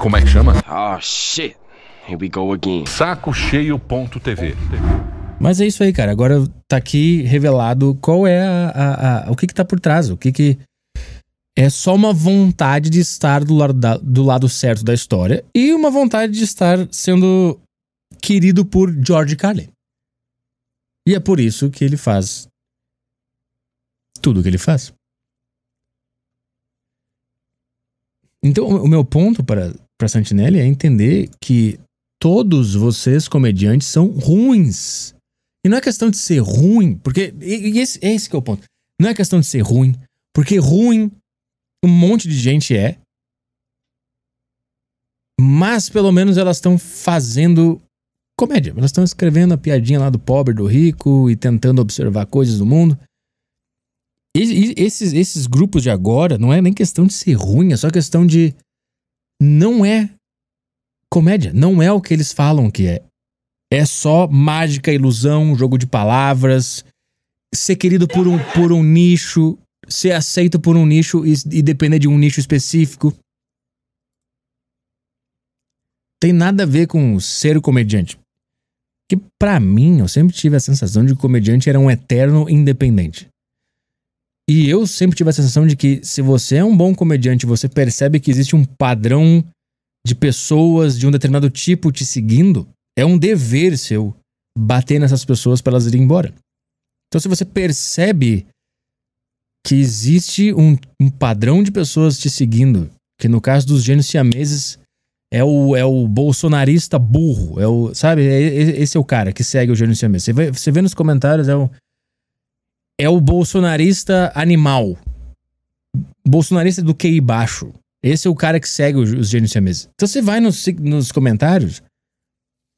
Como é que chama? Oh shit. Here we go again. Saco cheio.tv. Mas é isso aí, cara. Agora tá aqui revelado qual é a, a, a, o que que tá por trás, o que que é só uma vontade de estar do lado, da, do lado certo da história e uma vontade de estar sendo querido por George Carlin. E é por isso que ele faz tudo o que ele faz. Então, o meu ponto para para Santinelli é entender que todos vocês comediantes são ruins. E não é questão de ser ruim, porque e, e esse, é esse é o ponto. Não é questão de ser ruim, porque ruim um monte de gente é. Mas pelo menos elas estão fazendo comédia. Elas estão escrevendo a piadinha lá do pobre, do rico e tentando observar coisas do mundo. E, e esses, esses grupos de agora não é nem questão de ser ruim, é só questão de não é comédia, não é o que eles falam que é. É só mágica, ilusão, jogo de palavras, ser querido por um, por um nicho, ser aceito por um nicho e, e depender de um nicho específico. Tem nada a ver com ser comediante. Que para mim, eu sempre tive a sensação de que o comediante era um eterno independente. E eu sempre tive a sensação de que se você é um bom comediante, você percebe que existe um padrão de pessoas de um determinado tipo te seguindo, é um dever seu bater nessas pessoas para elas irem embora. Então, se você percebe que existe um, um padrão de pessoas te seguindo, que no caso dos gênios siameses é o, é o bolsonarista burro, é o, sabe? É, é esse é o cara que segue o gênio siamês. Você vê, você vê nos comentários, é o é o bolsonarista animal. Bolsonarista do QI baixo. Esse é o cara que segue os, os gênios siameses. Então você vai nos, nos comentários,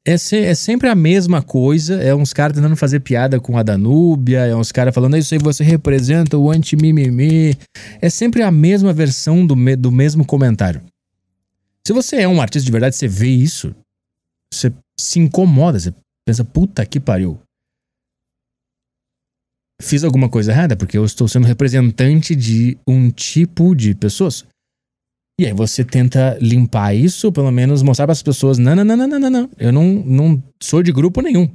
é, se, é, sempre a mesma coisa. É uns caras tentando fazer piada com a Danúbia, é uns caras falando, é isso aí você representa o anti-mimimi. É sempre a mesma versão do, me, do mesmo comentário. Se você é um artista de verdade, você vê isso, você se incomoda, você pensa, puta que pariu fiz alguma coisa errada, porque eu estou sendo representante de um tipo de pessoas. E aí você tenta limpar isso, pelo menos mostrar para as pessoas, não, não, não, não, não, não, eu não, não sou de grupo nenhum.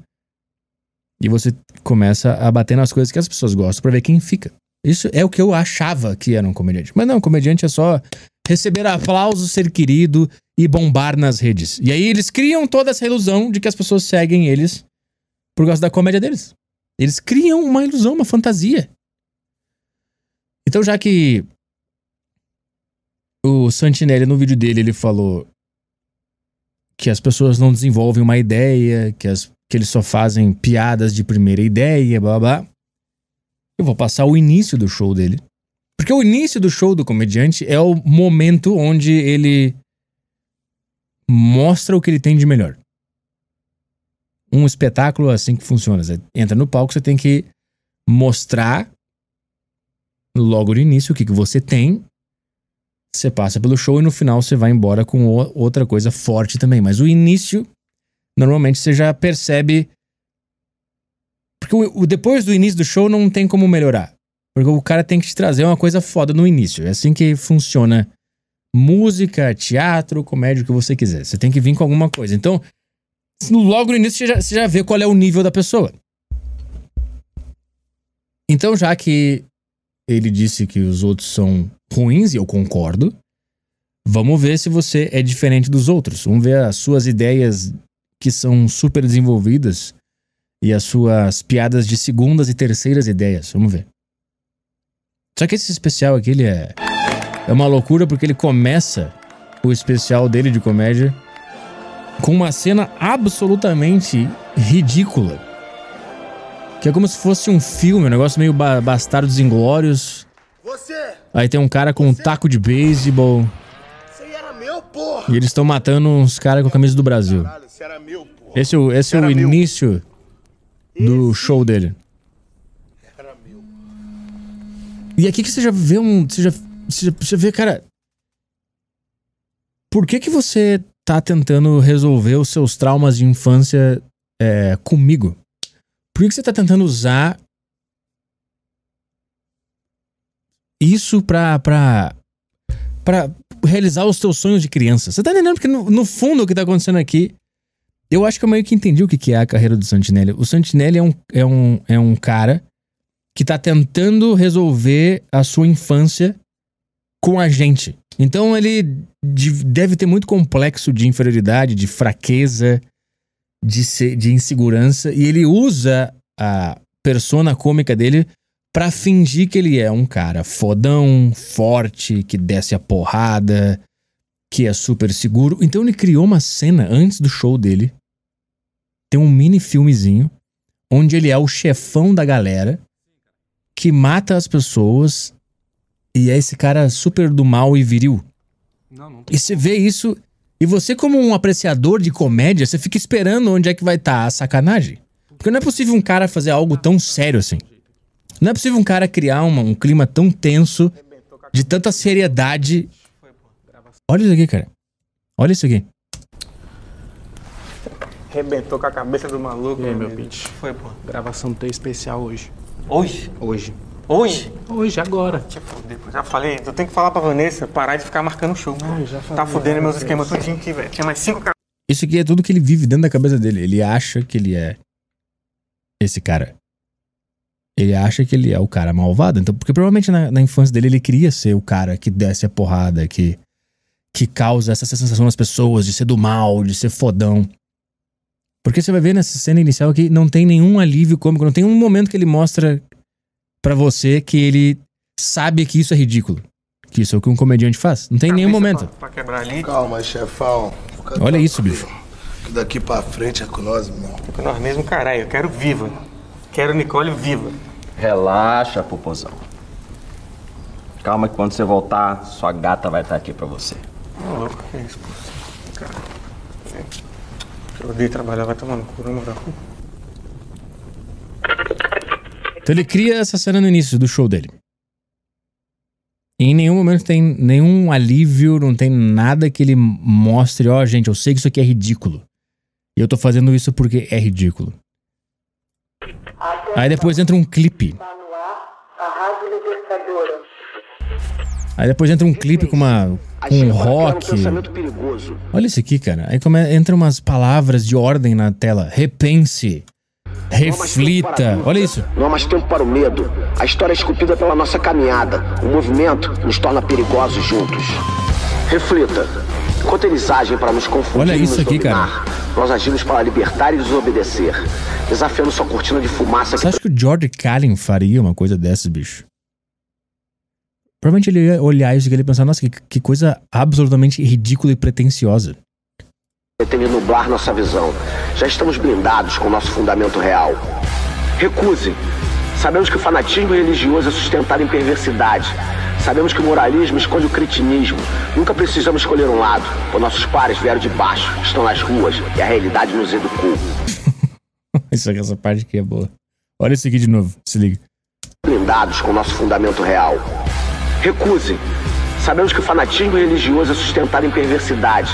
E você começa a bater nas coisas que as pessoas gostam para ver quem fica. Isso é o que eu achava que era um comediante. Mas não, comediante é só receber aplausos, ser querido e bombar nas redes. E aí eles criam toda essa ilusão de que as pessoas seguem eles por causa da comédia deles. Eles criam uma ilusão, uma fantasia. Então, já que o Santinelli, no vídeo dele, ele falou que as pessoas não desenvolvem uma ideia, que, as, que eles só fazem piadas de primeira ideia, blá blá. Eu vou passar o início do show dele. Porque o início do show do comediante é o momento onde ele mostra o que ele tem de melhor um espetáculo assim que funciona. Você entra no palco, você tem que mostrar logo no início o que, que você tem. Você passa pelo show e no final você vai embora com outra coisa forte também. Mas o início, normalmente você já percebe. Porque o, o depois do início do show não tem como melhorar. Porque o cara tem que te trazer uma coisa foda no início. É assim que funciona música, teatro, comédia, o que você quiser. Você tem que vir com alguma coisa. Então, logo no início você já, você já vê qual é o nível da pessoa. Então, já que ele disse que os outros são ruins, e eu concordo, vamos ver se você é diferente dos outros. Vamos ver as suas ideias que são super desenvolvidas e as suas piadas de segundas e terceiras ideias. Vamos ver. Só que esse especial aqui, ele é. É uma loucura porque ele começa o especial dele de comédia com uma cena absolutamente ridícula. Que é como se fosse um filme, um negócio meio ba Bastardos Inglórios. Você, Aí tem um cara com você, um taco de beisebol. Meu, e eles estão matando uns caras com a camisa do Brasil. Caralho, meu, esse, é o, esse é o início meu. do esse show dele. E aqui que você já vê um. Você já, você já, você vê, cara, por que que você tá tentando resolver os seus traumas de infância é, comigo? Por que, que você tá tentando usar isso pra, pra, pra realizar os teus sonhos de criança? Você tá entendendo? Porque no, no fundo o que tá acontecendo aqui eu acho que eu meio que entendi o que é a carreira do Santinelli. O Santinelli é um, é um, é um cara que tá tentando resolver a sua infância com a gente. Então ele deve ter muito complexo de inferioridade, de fraqueza, de, ser, de insegurança, e ele usa a persona cômica dele para fingir que ele é um cara fodão, forte, que desce a porrada, que é super seguro. Então ele criou uma cena antes do show dele. Tem um mini filmezinho onde ele é o chefão da galera que mata as pessoas e é esse cara super do mal e viril. Não, não e você vê isso. E você, como um apreciador de comédia, você fica esperando onde é que vai estar tá a sacanagem. Porque não é possível um cara fazer algo tão sério assim. Não é possível um cara criar uma, um clima tão tenso, de tanta seriedade. Olha isso aqui, cara. Olha isso aqui. Rebentou com a cabeça do maluco. E aí, meu pitch? Foi, pô. Gravação do teu especial hoje. Hoje? Hoje. Hoje? Hoje, agora. Tipo, já falei, eu tenho que falar pra Vanessa parar de ficar marcando show. Ai, ah, já tá falei, tá fudendo é, meus é esquemas tudinho aqui, velho. Tinha mais cinco caras. Isso aqui é tudo que ele vive dentro da cabeça dele. Ele acha que ele é esse cara. Ele acha que ele é o cara malvado. Então, porque provavelmente na, na infância dele ele queria ser o cara que desce a porrada, que, que causa essa sensação nas pessoas de ser do mal, de ser fodão. Porque você vai ver nessa cena inicial que não tem nenhum alívio cômico, não tem um momento que ele mostra para você que ele sabe que isso é ridículo. Que isso é o que um comediante faz. Não tem nenhum momento. Pra, pra quebrar ali. Calma, chefão. Olha isso, bicho. Que daqui pra frente é com nós mesmo. Com nós mesmo, caralho. Eu quero viva. Quero Nicole viva. Relaxa, popozão. Calma que quando você voltar, sua gata vai estar tá aqui pra você. Ô, louco, que é isso, pô. Cara, eu odeio trabalhar, vai tomar no cu, na moral. Então ele cria essa cena no início do show dele. E em nenhum momento tem nenhum alívio, não tem nada que ele mostre, ó, oh, gente, eu sei que isso aqui é ridículo. E eu tô fazendo isso porque é ridículo. Aí depois entra um clipe. Aí depois entra um clipe com uma com um rock. Olha isso aqui, cara. Aí entra umas palavras de ordem na tela. Repense. Reflita. Olha isso. Não há mais tempo para o medo. A história é esculpida pela nossa caminhada. O movimento nos torna perigosos juntos. Reflita. Enquanto eles agem para nos confundir Olha isso aqui, dominar, cara. nós agimos para libertar e desobedecer, desafiando sua cortina de fumaça. Você que... acha que o George Carlin faria uma coisa dessas, bicho? Provavelmente ele ia olhar isso aqui e pensar, nossa, que, que coisa absolutamente ridícula e pretensiosa pretende nublar nossa visão. Já estamos blindados com nosso fundamento real. Recuse. Sabemos que o fanatismo religioso é sustentado em perversidade. Sabemos que o moralismo esconde o cretinismo. Nunca precisamos escolher um lado, pois nossos pares vieram de baixo, estão nas ruas e a realidade nos educou. Isso aqui, essa parte aqui é boa. Olha isso aqui de novo, se liga. Blindados com nosso fundamento real. Recuse. Sabemos que o fanatismo religioso é sustentado em perversidade.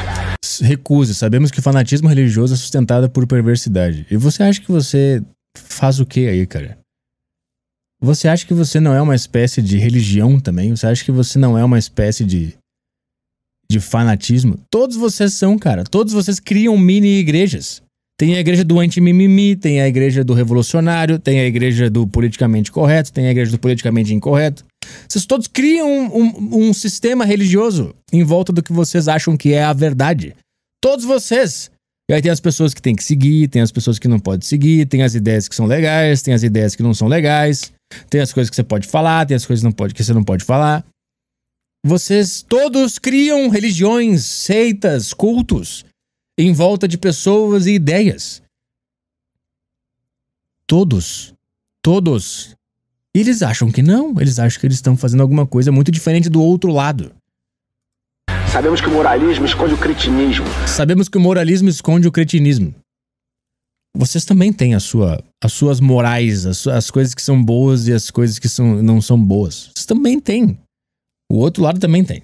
Recusa, sabemos que o fanatismo religioso é sustentado por perversidade. E você acha que você faz o que aí, cara? Você acha que você não é uma espécie de religião também? Você acha que você não é uma espécie de de fanatismo? Todos vocês são, cara. Todos vocês criam mini igrejas. Tem a igreja do anti-mimimi, tem a igreja do revolucionário, tem a igreja do politicamente correto, tem a igreja do politicamente incorreto. Vocês todos criam um, um, um sistema religioso em volta do que vocês acham que é a verdade. Todos vocês. E aí tem as pessoas que tem que seguir, tem as pessoas que não pode seguir, tem as ideias que são legais, tem as ideias que não são legais, tem as coisas que você pode falar, tem as coisas que não pode, que você não pode falar. Vocês todos criam religiões, seitas, cultos em volta de pessoas e ideias. Todos, todos e eles acham que não, eles acham que eles estão fazendo alguma coisa muito diferente do outro lado. Sabemos que o moralismo esconde o cretinismo. Sabemos que o moralismo esconde o cretinismo. Vocês também têm a sua, as suas morais, as, as coisas que são boas e as coisas que são, não são boas. Vocês também têm. O outro lado também tem.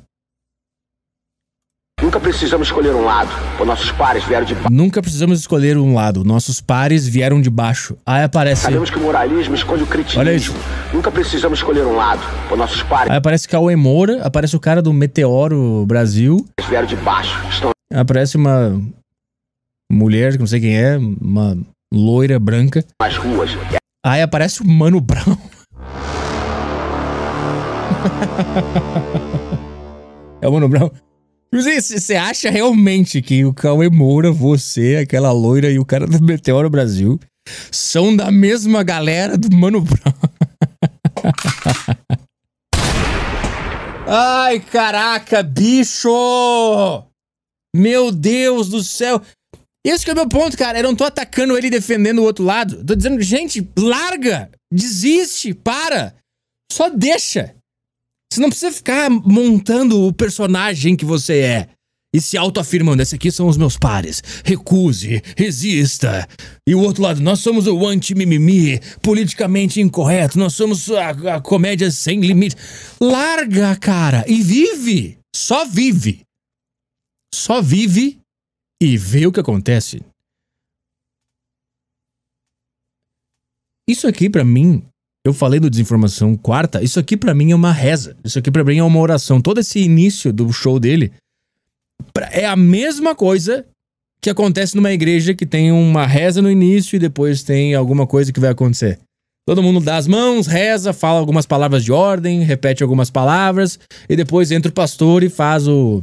Nunca precisamos escolher um lado, pois nossos pares vieram de baixo. Nunca precisamos escolher um lado, nossos pares vieram de baixo. Aí aparece. Sabemos que o moralismo esconde o criticismo. Olha isso. Nunca precisamos escolher um lado, pois nossos pares. Aí aparece Cauê Moura, aparece o cara do Meteoro Brasil. vieram de baixo. Estão... Aparece uma mulher, que não sei quem é, uma loira branca. As ruas. Aí aparece o Mano Brown. é o Mano Brown. Você acha realmente que o Cauê Moura, você, aquela loira e o cara do Meteoro Brasil são da mesma galera do Mano Brown? Ai, caraca, bicho! Meu Deus do céu! Esse é o meu ponto, cara. Eu não tô atacando ele defendendo o outro lado. Tô dizendo, gente, larga! Desiste! Para! Só deixa! Você não precisa ficar montando o personagem que você é e se autoafirmando: esse aqui são os meus pares, recuse, resista. E o outro lado, nós somos o anti-mimimi, politicamente incorreto, nós somos a, a, comédia sem limite. Larga, cara, e vive! Só vive! Só vive e vê o que acontece. Isso aqui, para mim, eu falei do Desinformação Quarta, isso aqui para mim é uma reza. Isso aqui pra mim é uma oração. Todo esse início do show dele é a mesma coisa que acontece numa igreja que tem uma reza no início e depois tem alguma coisa que vai acontecer. Todo mundo dá as mãos, reza, fala algumas palavras de ordem, repete algumas palavras e depois entra o pastor e faz o,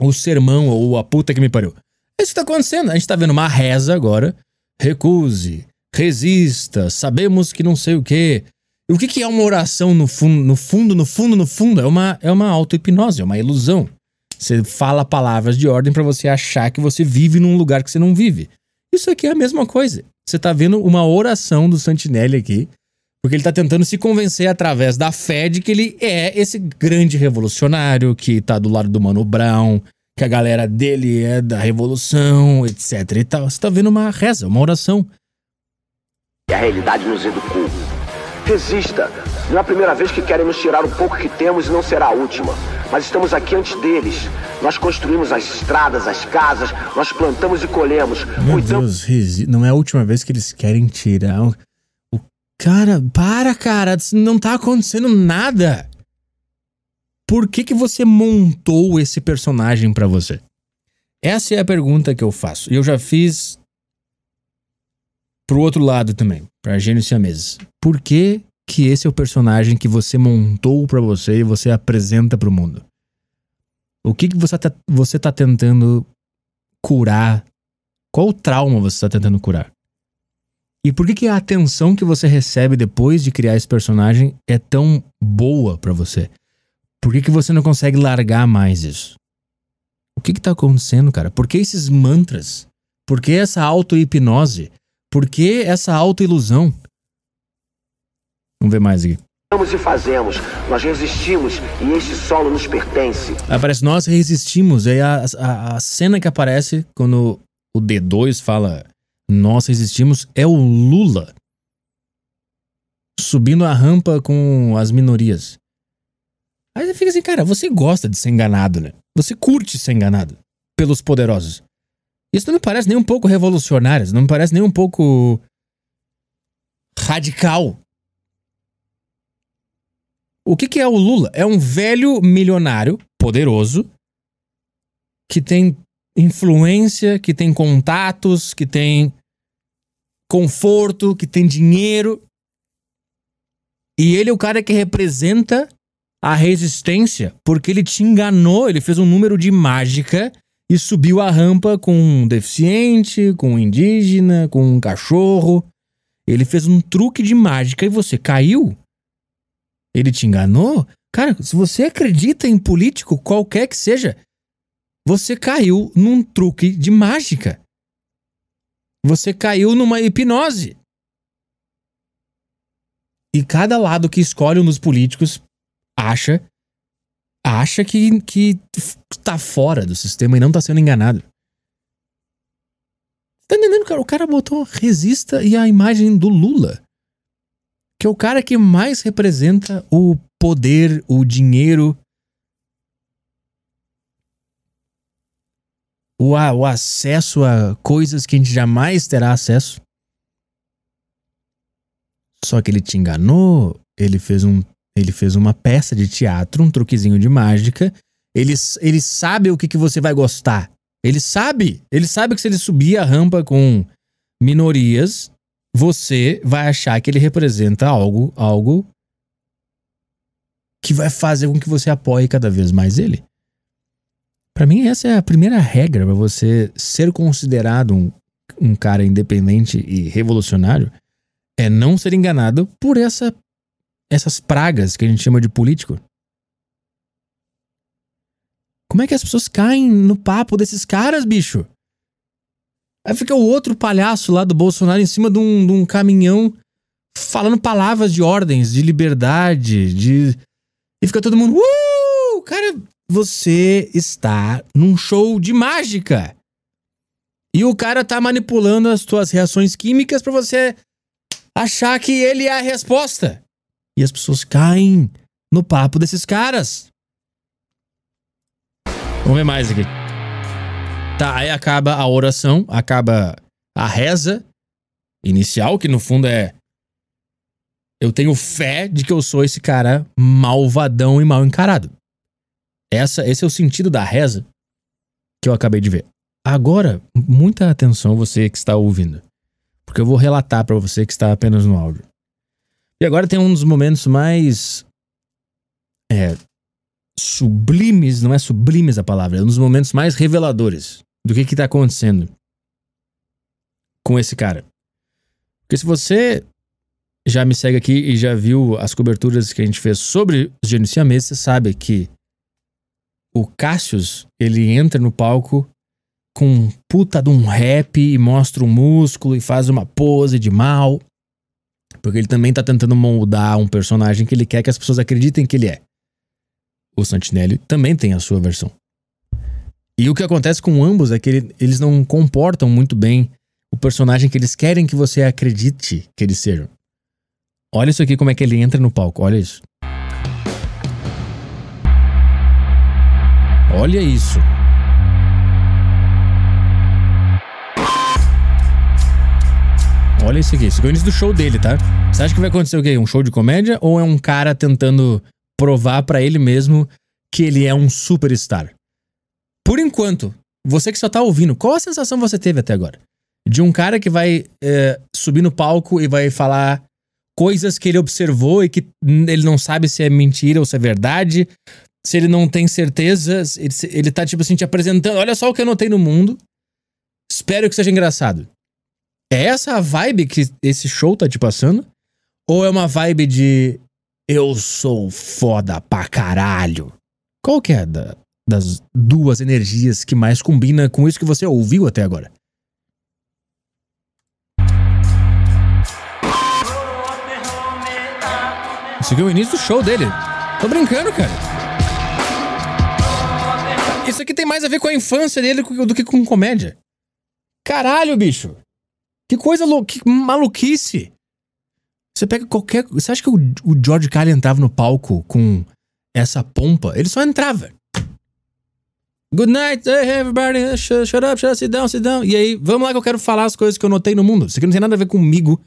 o sermão ou a puta que me pariu. É isso que tá acontecendo. A gente tá vendo uma reza agora. Recuse resista, sabemos que não sei o quê. O que, que é uma oração no fundo, no fundo, no fundo, no fundo? É uma, é uma auto-hipnose, é uma ilusão. Você fala palavras de ordem para você achar que você vive num lugar que você não vive. Isso aqui é a mesma coisa. Você tá vendo uma oração do Santinelli aqui, porque ele tá tentando se convencer através da fé de que ele é esse grande revolucionário que tá do lado do Mano Brown, que a galera dele é da revolução, etc e tal. Você tá vendo uma reza, uma oração. E a realidade nos educou. Resista. Não é a primeira vez que querem nos tirar o pouco que temos e não será a última. Mas estamos aqui antes deles. Nós construímos as estradas, as casas, nós plantamos e colhemos. Meu Deus, não é a última vez que eles querem tirar. O... cara, para, cara, não tá acontecendo nada. Por que que você montou esse personagem para você? Essa é a pergunta que eu faço. Eu já fiz pro outro lado também, pra a siameses. Por que que esse é o personagem que você montou para você e você apresenta para o mundo? O que que você tá, você tá tentando curar? Qual trauma você está tentando curar? E por que que a atenção que você recebe depois de criar esse personagem é tão boa para você? Por que que você não consegue largar mais isso? O que que tá acontecendo, cara? Por que esses mantras? Por que essa auto-hipnose? Por que essa autoilusão? Vamos ver mais aqui. e fazemos, nós resistimos e este solo nos pertence. Aparece, nós resistimos. E é aí a, a, a cena que aparece quando o D2 fala nós resistimos é o Lula subindo a rampa com as minorias. Aí você fica assim, cara, você gosta de ser enganado, né? Você curte ser enganado pelos poderosos. Isso não me parece nem um pouco revolucionário, não me parece nem um pouco radical. O que, que é o Lula? É um velho milionário poderoso que tem influência, que tem contatos, que tem conforto, que tem dinheiro. E ele é o cara que representa a resistência, porque ele te enganou, ele fez um número de mágica e subiu a rampa com um deficiente, com um indígena, com um cachorro. Ele fez um truque de mágica e você caiu? Ele te enganou? Cara, se você acredita em político, qualquer que seja, você caiu num truque de mágica. Você caiu numa hipnose. E cada lado que escolhe um dos políticos acha acha que, que tá fora do sistema e não tá sendo enganado. Tá entendendo, cara? O cara botou resista e a imagem do Lula. Que é o cara que mais representa o poder, o dinheiro, o, a, o acesso a coisas que a gente jamais terá acesso. Só que ele te enganou, ele fez um ele fez uma peça de teatro, um truquezinho de mágica. Ele, ele sabe o que, que você vai gostar. Ele sabe. Ele sabe que se ele subir a rampa com minorias, você vai achar que ele representa algo, algo que vai fazer com que você apoie cada vez mais ele. Para mim, essa é a primeira regra para você ser considerado um, um cara independente e revolucionário é não ser enganado por essa essas pragas que a gente chama de político? Como é que as pessoas caem no papo desses caras, bicho? Aí fica o outro palhaço lá do Bolsonaro em cima de um, de um caminhão falando palavras de ordens, de liberdade, de. E fica todo mundo. Uh! Cara, você está num show de mágica. E o cara tá manipulando as tuas reações químicas para você achar que ele é a resposta. E as pessoas caem no papo desses caras. Vamos ver mais aqui. Tá, aí acaba a oração, acaba a reza inicial, que no fundo é. Eu tenho fé de que eu sou esse cara malvadão e mal encarado. Essa, esse é o sentido da reza que eu acabei de ver. Agora, muita atenção você que está ouvindo, porque eu vou relatar para você que está apenas no áudio. E agora tem um dos momentos mais. É, sublimes, não é sublimes a palavra, é um dos momentos mais reveladores do que está acontecendo com esse cara. Porque se você já me segue aqui e já viu as coberturas que a gente fez sobre os gênios você sabe que o Cassius, ele entra no palco com um puta de um rap e mostra um músculo e faz uma pose de mal. Porque ele também tá tentando moldar um personagem que ele quer que as pessoas acreditem que ele é. O Santinelli também tem a sua versão. E o que acontece com ambos é que ele, eles não comportam muito bem o personagem que eles querem que você acredite que eles sejam. Olha isso aqui como é que ele entra no palco, olha isso. Olha isso. Olha isso aqui. Isso aqui é o início do show dele, tá? Você acha que vai acontecer o quê? Um show de comédia ou é um cara tentando provar para ele mesmo que ele é um superstar? Por enquanto, você que só tá ouvindo, qual a sensação você teve até agora? De um cara que vai é, subir no palco e vai falar coisas que ele observou e que ele não sabe se é mentira ou se é verdade, se ele não tem certeza, ele, ele tá tipo assim te apresentando, olha só o que eu notei no mundo. Espero que seja engraçado. É essa a vibe que esse show tá te passando? Ou é uma vibe de eu sou foda pra caralho? Qual que é da, das duas energias que mais combina com isso que você ouviu até agora? Isso aqui é o início do show dele. Tô brincando, cara. Isso aqui tem mais a ver com a infância dele do que com comédia. Caralho, bicho. Que coisa louca, que maluquice. Você pega qualquer. Você acha que o, o George Carlin entrava no palco com essa pompa? Ele só entrava. Good night, hey everybody, shut, shut up, shut up, sit down, sit down. E aí, vamos lá que eu quero falar as coisas que eu notei no mundo. Isso aqui não tem nada a ver comigo,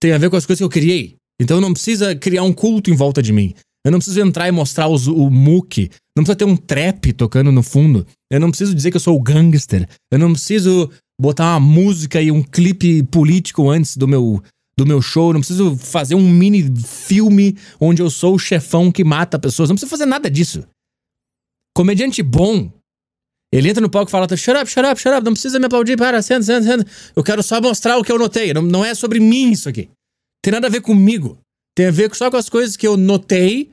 tem a ver com as coisas que eu criei. Então não precisa criar um culto em volta de mim. Eu não preciso entrar e mostrar os, o muque. Não precisa ter um trap tocando no fundo. Eu não preciso dizer que eu sou o gangster. Eu não preciso botar uma música e um clipe político antes do meu do meu show, não preciso fazer um mini filme onde eu sou o chefão que mata pessoas, não preciso fazer nada disso. Comediante bom, ele entra no palco e fala: tá, shut up, shut up, shut up, não precisa me aplaudir, para, senta, senta, senta. Eu quero só mostrar o que eu notei, não, não é sobre mim isso aqui. Tem nada a ver comigo. Tem a ver só com as coisas que eu notei,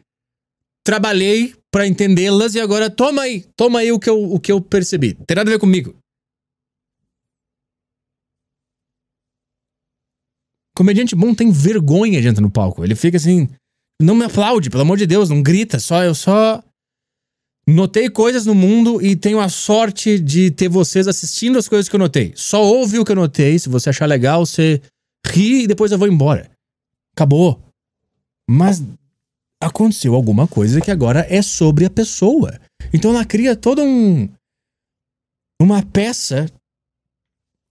trabalhei para entendê-las e agora toma aí, toma aí o que eu, o que eu percebi. Tem nada a ver comigo. Comediante bom tem vergonha de entrar no palco. Ele fica assim. Não me aplaude, pelo amor de Deus, não grita, só eu só. Notei coisas no mundo e tenho a sorte de ter vocês assistindo as coisas que eu notei. Só ouve o que eu notei, se você achar legal, você ri e depois eu vou embora. Acabou. Mas aconteceu alguma coisa que agora é sobre a pessoa. Então ela cria toda um uma peça.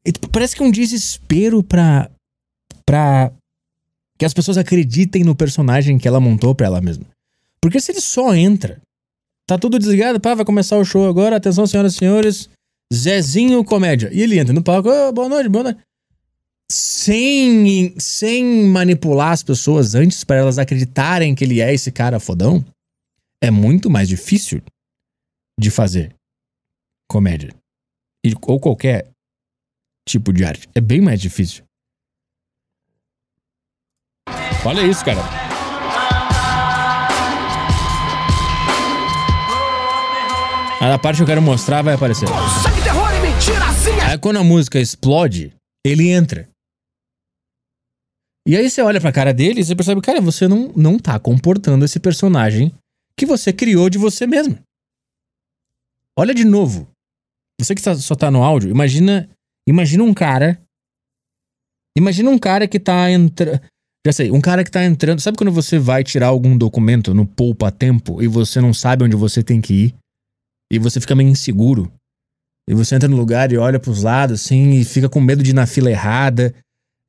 Tipo, parece que é um desespero para para que as pessoas acreditem no personagem que ela montou para ela mesma. Porque se ele só entra, tá tudo desligado, pá, vai começar o show agora, atenção senhoras e senhores, Zezinho Comédia. E ele entra no palco, oh, boa noite, boa noite. Sem, sem manipular as pessoas antes para elas acreditarem que ele é esse cara fodão, é muito mais difícil de fazer comédia. E, ou qualquer tipo de arte. É bem mais difícil. Olha isso, cara. A parte que eu quero mostrar vai aparecer. Assim é. Aí quando a música explode, ele entra. E aí você olha pra cara dele e você percebe, cara, você não, não tá comportando esse personagem que você criou de você mesmo. Olha de novo. Você que tá, só tá no áudio, imagina, imagina um cara. Imagina um cara que tá entrando. Já sei, um cara que tá entrando. Sabe quando você vai tirar algum documento no poupa-tempo e você não sabe onde você tem que ir? E você fica meio inseguro. E você entra no lugar e olha pros lados, assim, e fica com medo de ir na fila errada.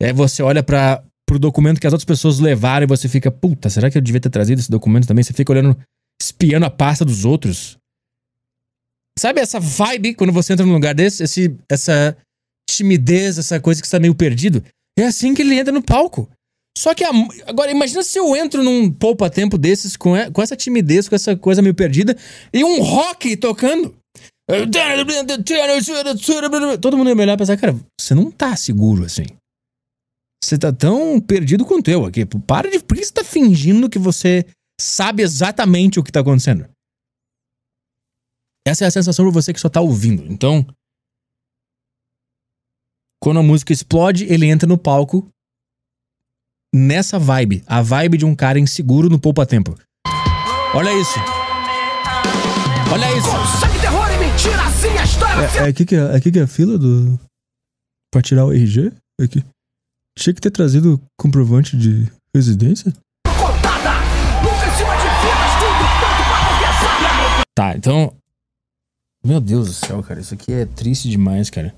É você olha para pro documento que as outras pessoas levaram e você fica, puta, será que eu devia ter trazido esse documento também? Você fica olhando, espiando a pasta dos outros. Sabe essa vibe quando você entra num lugar desse? Esse, essa timidez, essa coisa que está meio perdido? É assim que ele entra no palco. Só que a, agora, imagina se eu entro num poupa-tempo desses com, com essa timidez, com essa coisa meio perdida, e um rock tocando. Todo mundo ia me olhar e pensar, cara, você não tá seguro assim. Você tá tão perdido quanto eu aqui. Para de. Por que você tá fingindo que você sabe exatamente o que tá acontecendo? Essa é a sensação pra você que só tá ouvindo. Então. Quando a música explode, ele entra no palco nessa vibe, a vibe de um cara inseguro no poupa tempo. Olha isso. Olha isso. terror e mentira, assim a história. É, é, aqui que é, é, aqui que é a fila do para tirar o RG? É aqui. Tinha que ter trazido comprovante de residência? Tá, então. Meu Deus do céu, cara, isso aqui é triste demais, cara.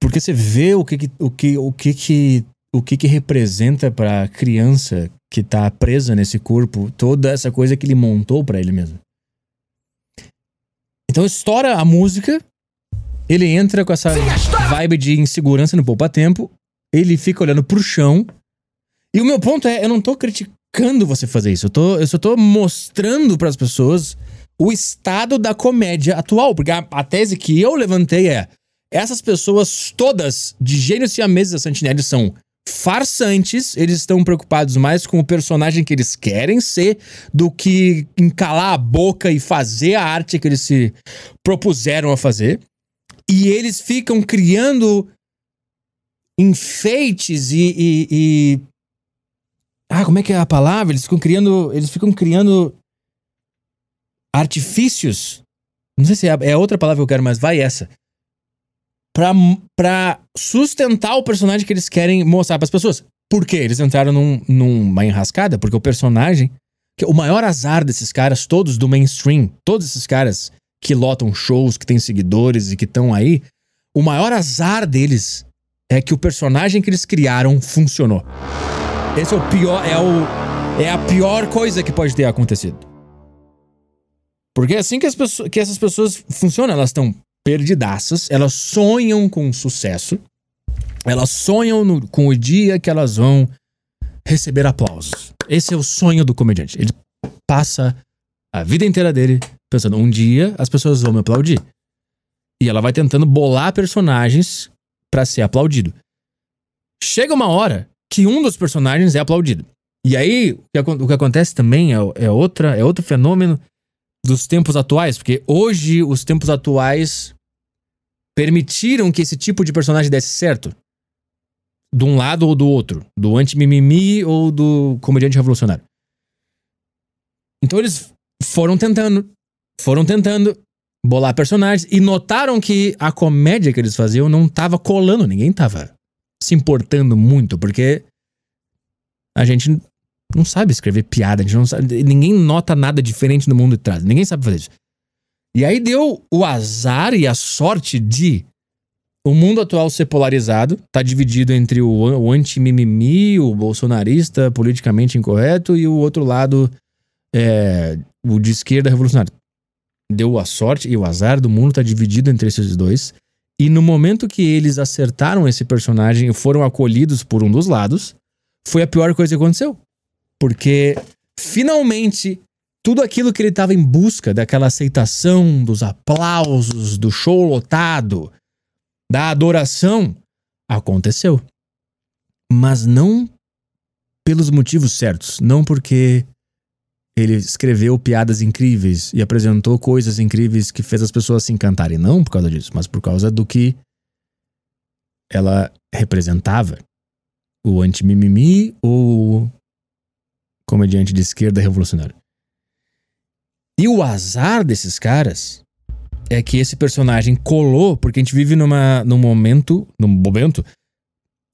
Porque você vê o que, que o que o que que o que, que representa para a criança que está presa nesse corpo toda essa coisa que ele montou para ele mesmo. Então estoura a música, ele entra com essa vibe de insegurança no poupa tempo, ele fica olhando pro chão. E o meu ponto é, eu não tô criticando você fazer isso, eu, tô, eu só tô mostrando para as pessoas o estado da comédia atual, porque a, a, tese que eu levantei é essas pessoas todas de gênio siameses da Santinelli são farsantes, eles estão preocupados mais com o personagem que eles querem ser do que encalar a boca e fazer a arte que eles se propuseram a fazer. E eles ficam criando enfeites e, e, e... ah, como é que é a palavra? Eles ficam criando, eles ficam criando artifícios. Não sei se é, é outra palavra que eu quero, mas vai essa pra, pra sustentar o personagem que eles querem mostrar pras pessoas. Por quê? Eles entraram num, numa enrascada, porque o personagem. Que o maior azar desses caras, todos do mainstream, todos esses caras que lotam shows, que têm seguidores e que estão aí, o maior azar deles é que o personagem que eles criaram funcionou. Esse é o pior, é o é a pior coisa que pode ter acontecido. Porque é assim que, as que essas pessoas funcionam, elas estão perdidaças, elas sonham com sucesso, elas sonham no, com o dia que elas vão receber aplausos. Esse é o sonho do comediante. Ele passa a vida inteira dele pensando: um dia as pessoas vão me aplaudir. E ela vai tentando bolar personagens para ser aplaudido. Chega uma hora que um dos personagens é aplaudido. E aí, o que, acontece também é, é, outra, é outro fenômeno dos tempos atuais, porque hoje os tempos atuais permitiram que esse tipo de personagem desse certo? De um lado ou do outro? Do anti-mimimi ou do comediante revolucionário? Então eles foram tentando, foram tentando bolar personagens e notaram que a comédia que eles faziam não tava colando, ninguém tava se importando muito, porque a gente não sabe escrever piada, a gente não sabe, ninguém nota nada diferente no mundo de trás, ninguém sabe fazer isso. E aí deu o azar e a sorte de o mundo atual ser polarizado, tá dividido entre o, o anti-mimimi, o bolsonarista politicamente incorreto e o outro lado, é, o de esquerda revolucionário. Deu a sorte e o azar do mundo tá dividido entre esses dois. E no momento que eles acertaram esse personagem e foram acolhidos por um dos lados, foi a pior coisa que aconteceu. Porque finalmente tudo aquilo que ele estava em busca daquela aceitação, dos aplausos, do show lotado, da adoração, aconteceu. Mas não pelos motivos certos, não porque ele escreveu piadas incríveis e apresentou coisas incríveis que fez as pessoas se encantarem, não por causa disso, mas por causa do que ela representava. O anti-mimimi ou o comediante de esquerda revolucionário. E o azar desses caras é que esse personagem colou, porque a gente vive numa, num momento, num momento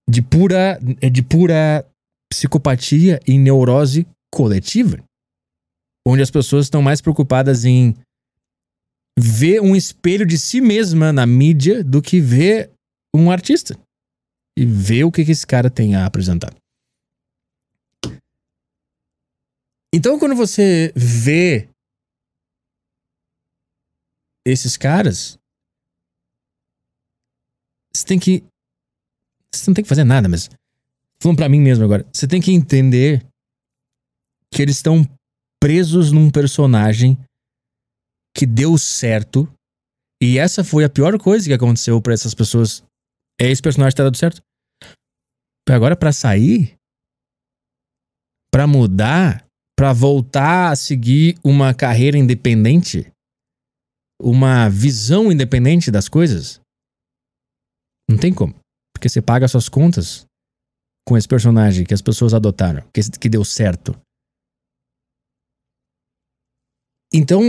de pura, de pura psicopatia e neurose coletiva, onde as pessoas estão mais preocupadas em ver um espelho de si mesma na mídia do que ver um artista e ver o que, que esse cara tem a apresentar. Então, quando você vê esses caras, você tem que. Você não tem que fazer nada, mas. Falando pra mim mesmo agora. Você tem que entender que eles estão presos num personagem que deu certo. E essa foi a pior coisa que aconteceu para essas pessoas. É esse personagem que tá dando certo. Agora, para sair, para mudar, para voltar a seguir uma carreira independente, uma visão independente das coisas? Não tem como. Porque você paga suas contas com esse personagem que as pessoas adotaram, que, que deu certo. Então,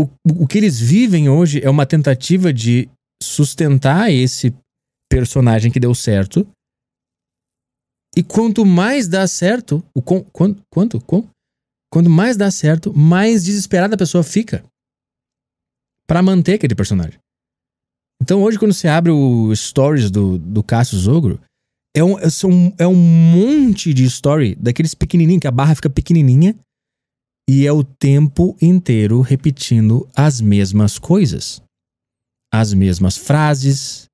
o, o que eles vivem hoje é uma tentativa de sustentar esse personagem que deu certo. E quanto mais dá certo, o com, quanto, quanto, com, quanto mais dá certo, mais desesperada a pessoa fica para manter aquele personagem. Então hoje, quando você abre o stories do, do Cassius Ogro, é um, é, é, um, monte de story daqueles pequenininhos, que a barra fica pequenininha e é o tempo inteiro repetindo as mesmas coisas. As mesmas frases,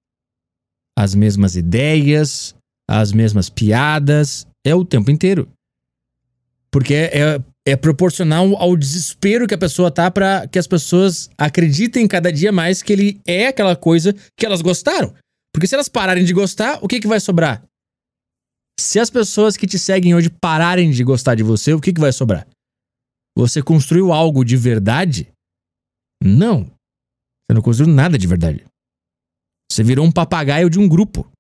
as mesmas ideias, as mesmas piadas. É o tempo inteiro. Porque é, é é proporcional ao desespero que a pessoa tá para que as pessoas acreditem cada dia mais que ele é aquela coisa que elas gostaram. Porque se elas pararem de gostar, o que, que vai sobrar? Se as pessoas que te seguem hoje pararem de gostar de você, o que, que vai sobrar? Você construiu algo de verdade? Não. Você não construiu nada de verdade. Você virou um papagaio de um grupo.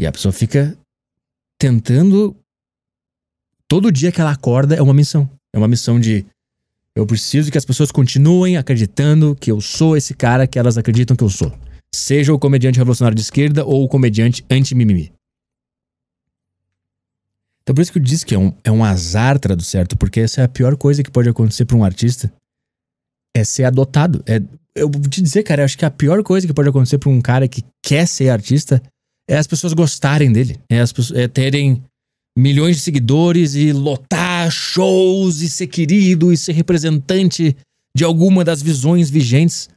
E a pessoa fica tentando Todo dia que ela acorda é uma missão. É uma missão de eu preciso que as pessoas continuem acreditando que eu sou esse cara que elas acreditam que eu sou. Seja o comediante revolucionário de esquerda ou o comediante anti-mimimi. Então por isso que eu disse que é um, é um azar trado certo, porque essa é a pior coisa que pode acontecer para um artista. É ser adotado. É, eu vou te dizer, cara, eu acho que a pior coisa que pode acontecer para um cara que quer ser artista é as pessoas gostarem dele. É, as, é terem milhões de seguidores e lotar shows e ser querido e ser representante de alguma das visões vigentes.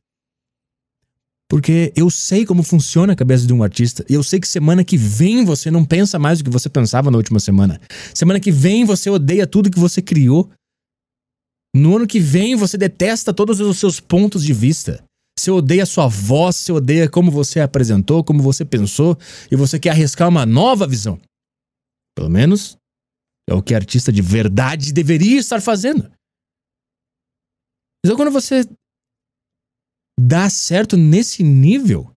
Porque eu sei como funciona a cabeça de um artista. E eu sei que semana que vem você não pensa mais do que você pensava na última semana. Semana que vem você odeia tudo que você criou. No ano que vem você detesta todos os seus pontos de vista. Você odeia a sua voz, você odeia como você apresentou, como você pensou, e você quer arriscar uma nova visão. Pelo menos é o que artista de verdade deveria estar fazendo. Então, quando você dá certo nesse nível,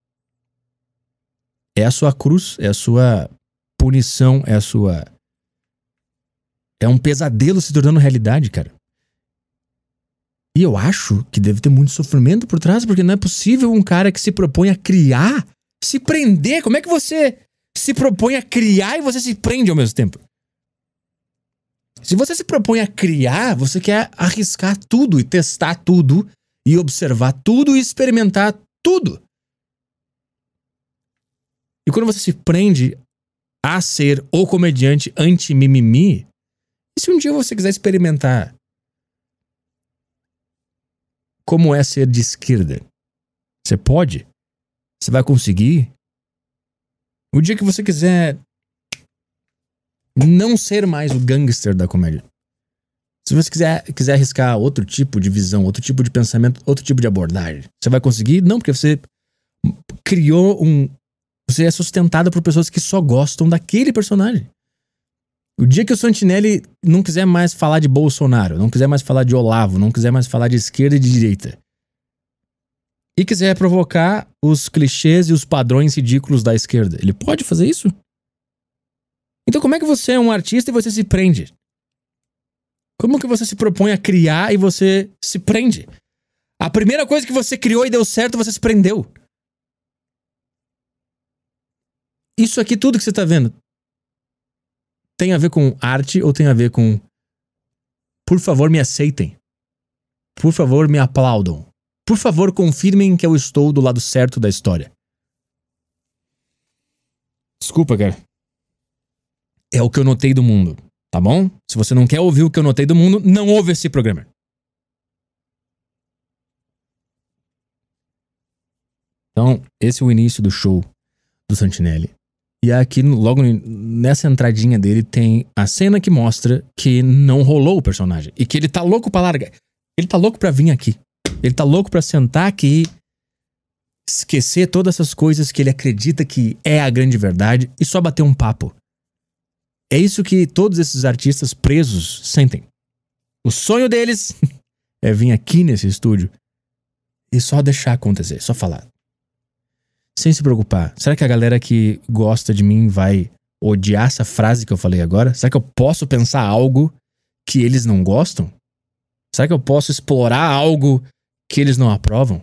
é a sua cruz, é a sua punição, é a sua. É um pesadelo se tornando realidade, cara. E eu acho que deve ter muito sofrimento por trás, porque não é possível um cara que se propõe a criar se prender. Como é que você se propõe a criar e você se prende ao mesmo tempo. Se você se propõe a criar, você quer arriscar tudo e testar tudo e observar tudo e experimentar tudo. E quando você se prende a ser o comediante anti-mimimi, e se um dia você quiser experimentar como é ser de esquerda, você pode? Você vai conseguir? O dia que você quiser não ser mais o gangster da comédia. Se você quiser, quiser arriscar outro tipo de visão, outro tipo de pensamento, outro tipo de abordagem, você vai conseguir? Não, porque você criou um. Você é sustentado por pessoas que só gostam daquele personagem. O dia que o Santinelli não quiser mais falar de Bolsonaro, não quiser mais falar de Olavo, não quiser mais falar de esquerda e de direita, e quiser provocar os clichês e os padrões ridículos da esquerda, ele pode fazer isso? Então como é que você é um artista e você se prende? Como que você se propõe a criar e você se prende? A primeira coisa que você criou e deu certo, você se prendeu. Isso aqui, tudo que você está vendo, tem a ver com arte ou tem a ver com. Por favor, me aceitem. Por favor, me aplaudam. Por favor, confirmem que eu estou do lado certo da história. Desculpa, cara. É o que eu notei do mundo, tá bom? Se você não quer ouvir o que eu notei do mundo, não ouve esse programa. Então, esse é o início do show do Santinelli. E aqui, logo nessa entradinha dele, tem a cena que mostra que não rolou o personagem. E que ele tá louco pra largar. Ele tá louco pra vir aqui. Ele tá louco para sentar aqui, esquecer todas essas coisas que ele acredita que é a grande verdade e só bater um papo. É isso que todos esses artistas presos sentem. O sonho deles é vir aqui nesse estúdio e só deixar acontecer, só falar. Sem se preocupar. Será que a galera que gosta de mim vai odiar essa frase que eu falei agora? Será que eu posso pensar algo que eles não gostam? Será que eu posso explorar algo que eles não aprovam?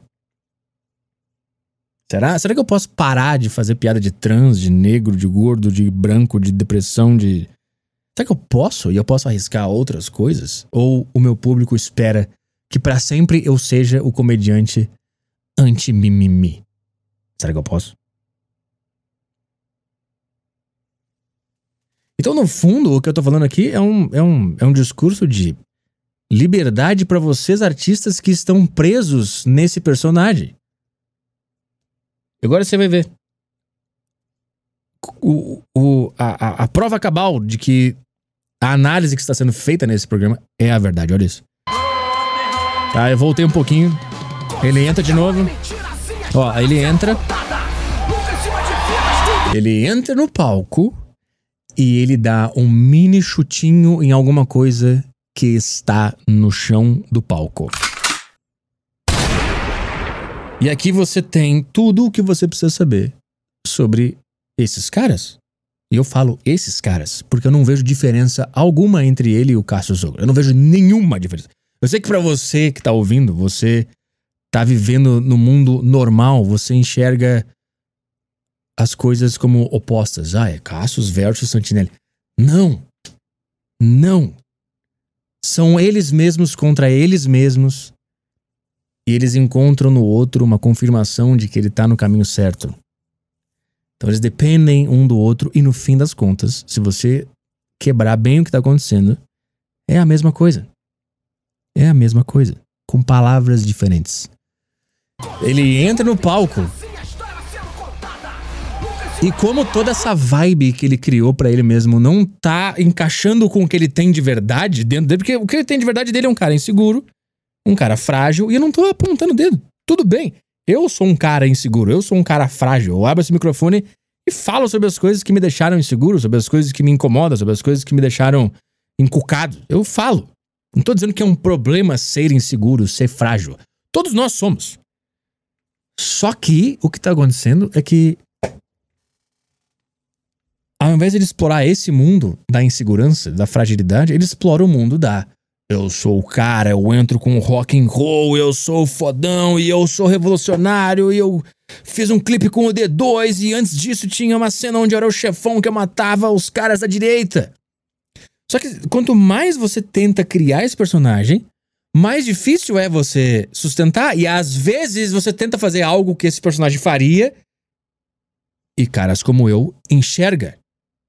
Será? Será que eu posso parar de fazer piada de trans, de negro, de gordo, de branco, de depressão, de. Será que eu posso? E eu posso arriscar outras coisas? Ou o meu público espera que para sempre eu seja o comediante anti-mimimi? Será que eu posso? Então, no fundo, o que eu tô falando aqui é um, é um, é um discurso de liberdade para vocês artistas que estão presos nesse personagem. Agora você vai ver. O, o, a, a prova cabal de que a análise que está sendo feita nesse programa é a verdade, olha isso. Tá, eu voltei um pouquinho. Ele entra de novo. Ó, ele entra. Ele entra no palco e ele dá um mini chutinho em alguma coisa que está no chão do palco. E aqui você tem tudo o que você precisa saber sobre esses caras. E eu falo esses caras porque eu não vejo diferença alguma entre ele e o Cássio Zogro. Eu não vejo nenhuma diferença. Eu sei que para você que tá ouvindo, você tá vivendo no mundo normal, você enxerga as coisas como opostas. Ah, é Cassius versus Santinelli. Não! Não! São eles mesmos contra eles mesmos. E eles encontram no outro uma confirmação de que ele está no caminho certo. Então eles dependem um do outro e no fim das contas, se você quebrar bem o que está acontecendo, é a mesma coisa. É a mesma coisa, com palavras diferentes. Ele entra no palco e como toda essa vibe que ele criou para ele mesmo não tá encaixando com o que ele tem de verdade dentro dele, porque o que ele tem de verdade dele é um cara inseguro, um cara frágil, e eu não tô apontando o dedo. Tudo bem. Eu sou um cara inseguro, eu sou um cara frágil. Eu abro esse microfone e falo sobre as coisas que me deixaram inseguro, sobre as coisas que me incomodam, sobre as coisas que me deixaram encucado. Eu falo. Não tô dizendo que é um problema ser inseguro, ser frágil. Todos nós somos. Só que o que tá acontecendo é que ao invés de ele explorar esse mundo da insegurança, da fragilidade, ele explora o mundo da eu sou o cara, eu entro com rock and roll, eu sou fodão e eu sou revolucionário e eu fiz um clipe com o D2 e antes disso tinha uma cena onde eu era o chefão que eu matava os caras da direita. Só que quanto mais você tenta criar esse personagem, mais difícil é você sustentar e às vezes você tenta fazer algo que esse personagem faria e caras como eu enxerga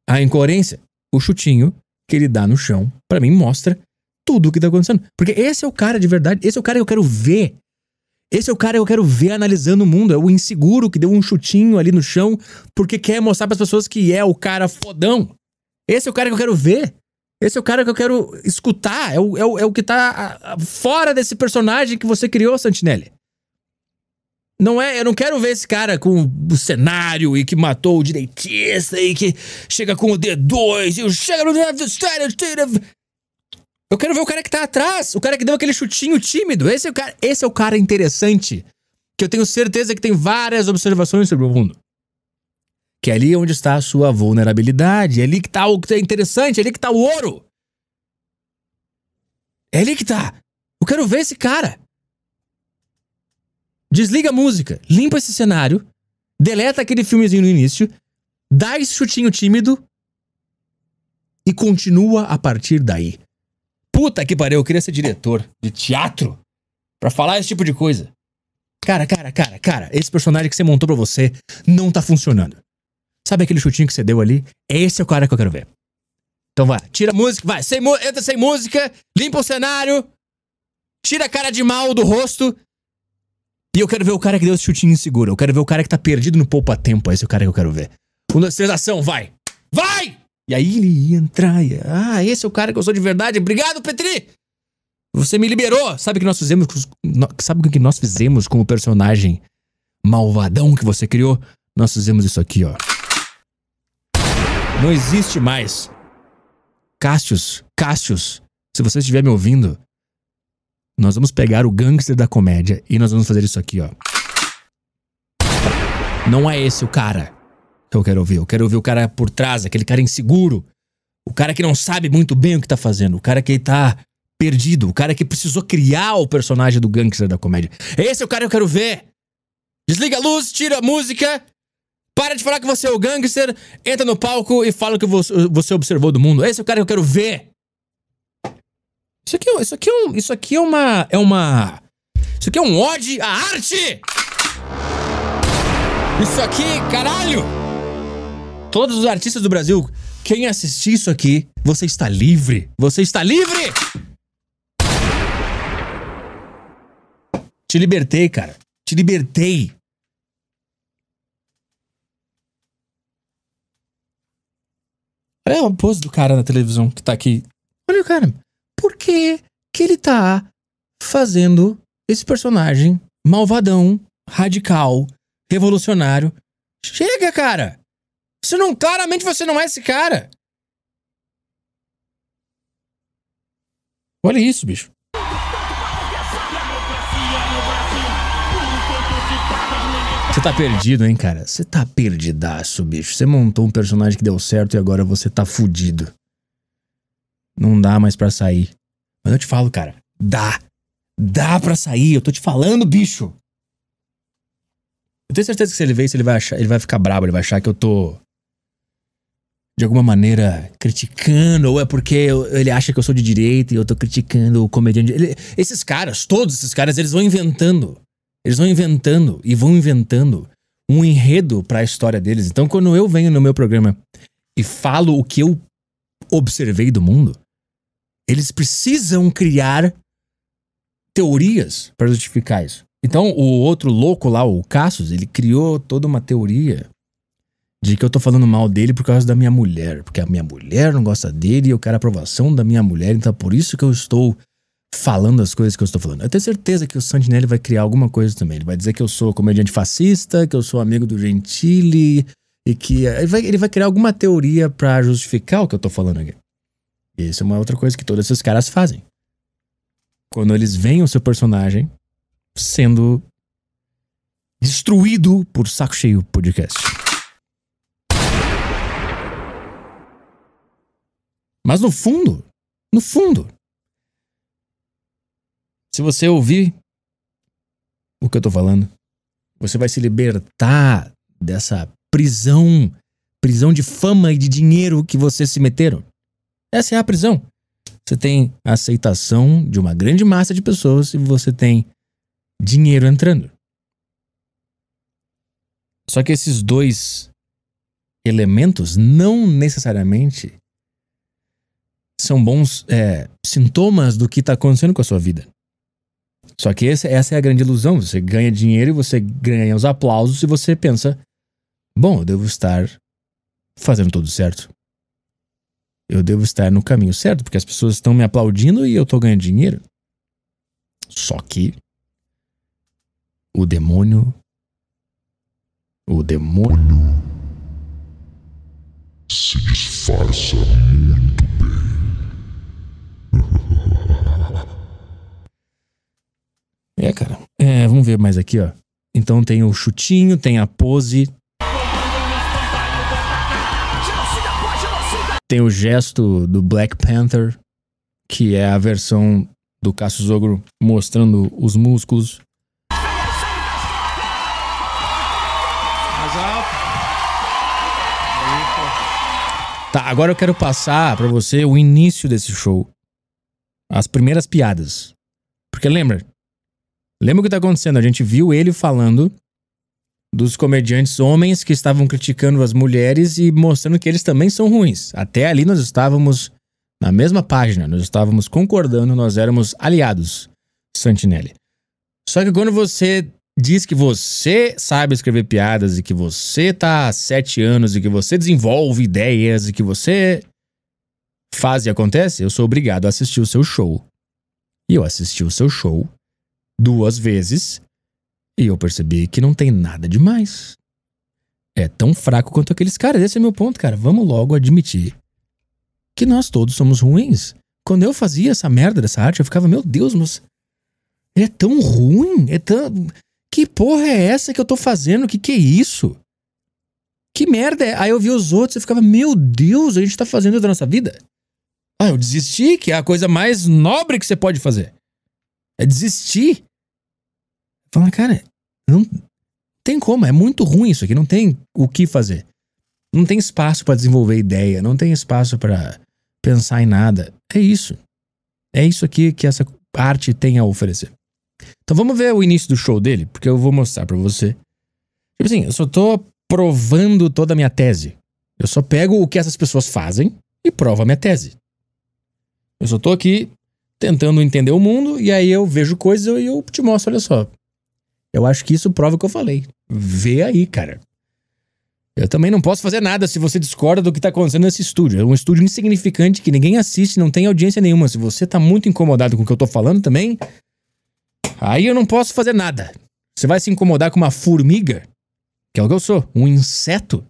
a incoerência, o chutinho que ele dá no chão, para mim mostra tudo o que tá acontecendo. Porque esse é o cara de verdade, esse é o cara que eu quero ver. Esse é o cara que eu quero ver analisando o mundo. É o inseguro que deu um chutinho ali no chão porque quer mostrar para as pessoas que é o cara fodão. Esse é o cara que eu quero ver. Esse é o cara que eu quero escutar. É o, é o, é o que tá fora desse personagem que você criou, Santinelli. Não é, eu não quero ver esse cara com o cenário e que matou o direitista e que chega com o D2 e chega no Eu quero ver o cara que tá atrás, o cara que deu aquele chutinho tímido. Esse é o cara, esse é o cara interessante, que eu tenho certeza que tem várias observações sobre o mundo. Que é ali onde está a sua vulnerabilidade, é ali que tá o que é interessante, é ali que tá o ouro. É ali que tá. Eu quero ver esse cara. Desliga a música, limpa esse cenário, deleta aquele filmezinho no início, dá esse chutinho tímido e continua a partir daí. Puta que pariu, eu queria ser diretor de teatro para falar esse tipo de coisa. Cara, cara, cara, cara, esse personagem que você montou para você não tá funcionando. Sabe aquele chutinho que você deu ali? Esse é o cara que eu quero ver. Então vai, tira a música, vai, sem entra sem música, limpa o cenário, tira a cara de mal do rosto e eu quero ver o cara que deu esse chutinho inseguro. Eu quero ver o cara que tá perdido no poupa-tempo. Esse é o cara que eu quero ver. Um, dois, três, ação, vai! Vai! E aí ele ia entrar. E... Ah, esse é o cara que eu sou de verdade. Obrigado, Petri! Você me liberou! Sabe o que nós fizemos? Sabe o que nós fizemos com o personagem malvadão que você criou? Nós fizemos isso aqui, ó. Não existe mais. Cássius, Cássius, se você estiver me ouvindo, nós vamos pegar o gangster da comédia e nós vamos fazer isso aqui, ó. Não é esse o cara que eu quero ouvir. Eu quero ouvir o cara por trás, aquele cara inseguro. O cara que não sabe muito bem o que tá fazendo. O cara que tá perdido. O cara que precisou criar o personagem do gangster da comédia. É esse é o cara que eu quero ver. Desliga a luz, tira a música. Para de falar que você é o gangster. Entra no palco e fala o que você observou do mundo. É esse é o cara que eu quero ver. Isso aqui, é isso aqui, é, um, isso aqui é uma. É uma. Isso aqui é um ódio à arte! Isso aqui, caralho! Todos os artistas do Brasil, quem assistir isso aqui, você está livre! Você está livre! Te libertei, cara. Te libertei. Olha a pose do cara na televisão que tá aqui. Olha o cara que que ele tá fazendo esse personagem malvadão, radical, revolucionário. Chega, cara! Você não, claramente você não é esse cara. Olha isso, bicho. Você tá perdido, hein, cara? Você tá perdidaço, bicho. Você montou um personagem que deu certo e agora você tá fudido. Não dá mais para sair. Mas eu te falo, cara, dá. Dá pra sair, eu tô te falando, bicho. Eu tenho certeza que se ele ver isso, ele vai, achar, ele vai ficar brabo, ele vai achar que eu tô. De alguma maneira, criticando, ou é porque eu, ele acha que eu sou de direita e eu tô criticando o comediante. Ele, esses caras, todos esses caras, eles vão inventando. Eles vão inventando e vão inventando um enredo para a história deles. Então, quando eu venho no meu programa e falo o que eu observei do mundo, eles precisam criar teorias para justificar isso. Então, o outro louco lá, o Cassius, ele criou toda uma teoria de que eu tô falando mal dele por causa da minha mulher, porque a minha mulher não gosta dele e eu quero a aprovação da minha mulher, então é por isso que eu estou falando as coisas que eu estou falando. Eu tenho certeza que o Santinelli vai criar alguma coisa também. Ele vai dizer que eu sou comediante fascista, que eu sou amigo do Gentili e que eh, ele vai, ele vai criar alguma teoria para justificar o que eu tô falando aqui. Isso é uma outra coisa que todos esses caras fazem. Quando eles veem o seu personagem sendo destruído por Saco Cheio Podcast. Mas no fundo, no fundo, se você ouvir o que eu tô falando, você vai se libertar dessa prisão, prisão de fama e de dinheiro que vocês se meteram. Essa é a prisão. Você tem a aceitação de uma grande massa de pessoas e você tem dinheiro entrando. Só que esses dois elementos não necessariamente são bons é, sintomas do que está acontecendo com a sua vida. Só que esse, essa é a grande ilusão. Você ganha dinheiro e você ganha os aplausos e você pensa: bom, eu devo estar fazendo tudo certo eu devo estar no caminho certo, porque as pessoas estão me aplaudindo e eu estou ganhando dinheiro. Só que o demônio. O demônio se disfarça muito bem. é, cara. É, vamos ver mais aqui, ó. Então tem o chutinho, tem a pose, Tem o gesto do Black Panther, que é a versão do Cassio Zogro mostrando os músculos. Tá, agora eu quero passar para você o início desse show. As primeiras piadas. Porque lembra? Lembra o que tá acontecendo? A gente viu ele falando dos comediantes homens que estavam criticando as mulheres e mostrando que eles também são ruins. Até ali nós estávamos na mesma página, nós estávamos concordando, nós éramos aliados, Santinelli. Só que quando você diz que você sabe escrever piadas e que você tá há sete anos e que você desenvolve ideias e que você faz e acontece, eu sou obrigado a assistir o seu show. E eu assisti o seu show duas vezes e eu percebi que não tem nada demais. É tão fraco quanto aqueles caras. Esse é meu ponto, cara. Vamos logo admitir que nós todos somos ruins. Quando eu fazia essa merda dessa arte, eu ficava, meu Deus, mas é tão ruim, é tão que porra é essa que eu tô fazendo? Que que é isso? Que merda é? Aí eu vi os outros e ficava, meu Deus, a gente tá fazendo da nossa vida? Ah, eu desisti, que é a coisa mais nobre que você pode fazer. É desistir. Falar, cara, não tem como, é muito ruim isso aqui, não tem o que fazer. Não tem espaço para desenvolver ideia, não tem espaço para pensar em nada. É isso. É isso aqui que essa arte tem a oferecer. Então vamos ver o início do show dele, porque eu vou mostrar para você. Tipo assim, eu só tô provando toda a minha tese. Eu só pego o que essas pessoas fazem e provo a minha tese. Eu só tô aqui tentando entender o mundo e aí eu vejo coisas e eu te mostro, olha só. Eu acho que isso prova o que eu falei. Vê aí, cara. Eu também não posso fazer nada se você discorda do que está acontecendo nesse estúdio. É um estúdio insignificante que ninguém assiste, não tem audiência nenhuma. Se você está muito incomodado com o que eu estou falando também, aí eu não posso fazer nada. Você vai se incomodar com uma formiga, que é o que eu sou, um inseto.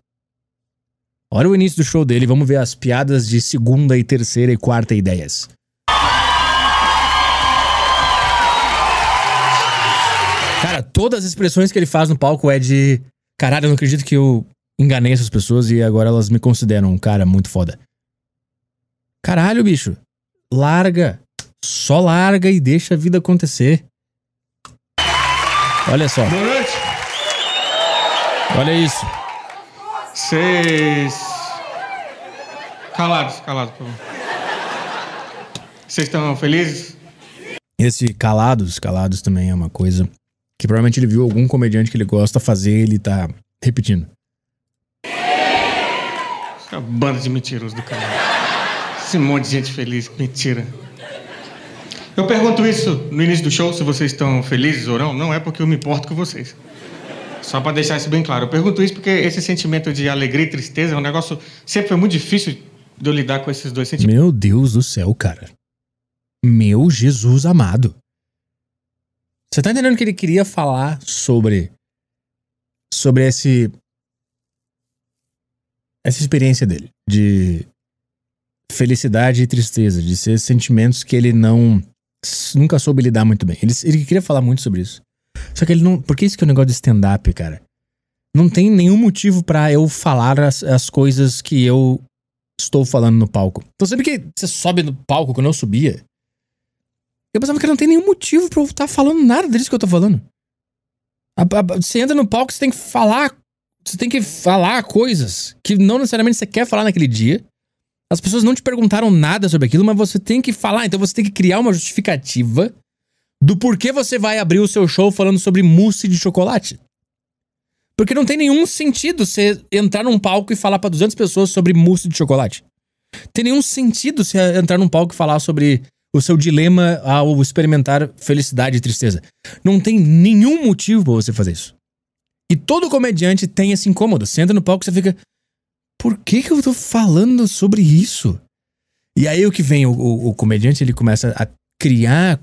Olha o início do show dele, vamos ver as piadas de segunda e terceira e quarta ideias. Cara, todas as expressões que ele faz no palco é de. Caralho, eu não acredito que eu enganei essas pessoas e agora elas me consideram um cara muito foda. Caralho, bicho. Larga. Só larga e deixa a vida acontecer. Olha só. Boa noite. Olha isso. Vocês. Calados, calados, por favor. Vocês estão felizes? Esse calados, calados também é uma coisa que provavelmente ele viu algum comediante que ele gosta fazer, ele tá repetindo. Essa é banda de mentirosos do canal. Esse monte de gente feliz, mentira. Eu pergunto isso no início do show, se vocês estão felizes ou não, não é porque eu me importo com vocês. Só para deixar isso bem claro. Eu pergunto isso porque esse sentimento de alegria e tristeza é um negócio. Sempre foi muito difícil de eu lidar com esses dois sentimentos. Meu Deus do céu, cara. Meu Jesus amado. Você tá entendendo que ele queria falar sobre sobre esse essa experiência dele de felicidade e tristeza, de ser sentimentos que ele não nunca soube lidar muito bem. Ele, ele queria falar muito sobre isso. Só que ele não, Por que isso que é um negócio de stand up, cara. Não tem nenhum motivo para eu falar as, as coisas que eu estou falando no palco. Então sempre que você sobe no palco, quando eu subia, eu pensava que não tem nenhum motivo pra eu estar tá falando nada disso que eu tô falando. A, a, você entra no palco, você tem que falar. Você tem que falar coisas que não necessariamente você quer falar naquele dia. As pessoas não te perguntaram nada sobre aquilo, mas você tem que falar. Então você tem que criar uma justificativa do porquê você vai abrir o seu show falando sobre mousse de chocolate. Porque não tem nenhum sentido você entrar num palco e falar para 200 pessoas sobre mousse de chocolate. Tem nenhum sentido você entrar num palco e falar sobre o seu dilema ao experimentar felicidade e tristeza. Não tem nenhum motivo para você fazer isso. E todo comediante tem esse incômodo. Você entra no palco e você fica. Por que, que eu tô falando sobre isso? E aí o que vem, o, o, o comediante ele começa a criar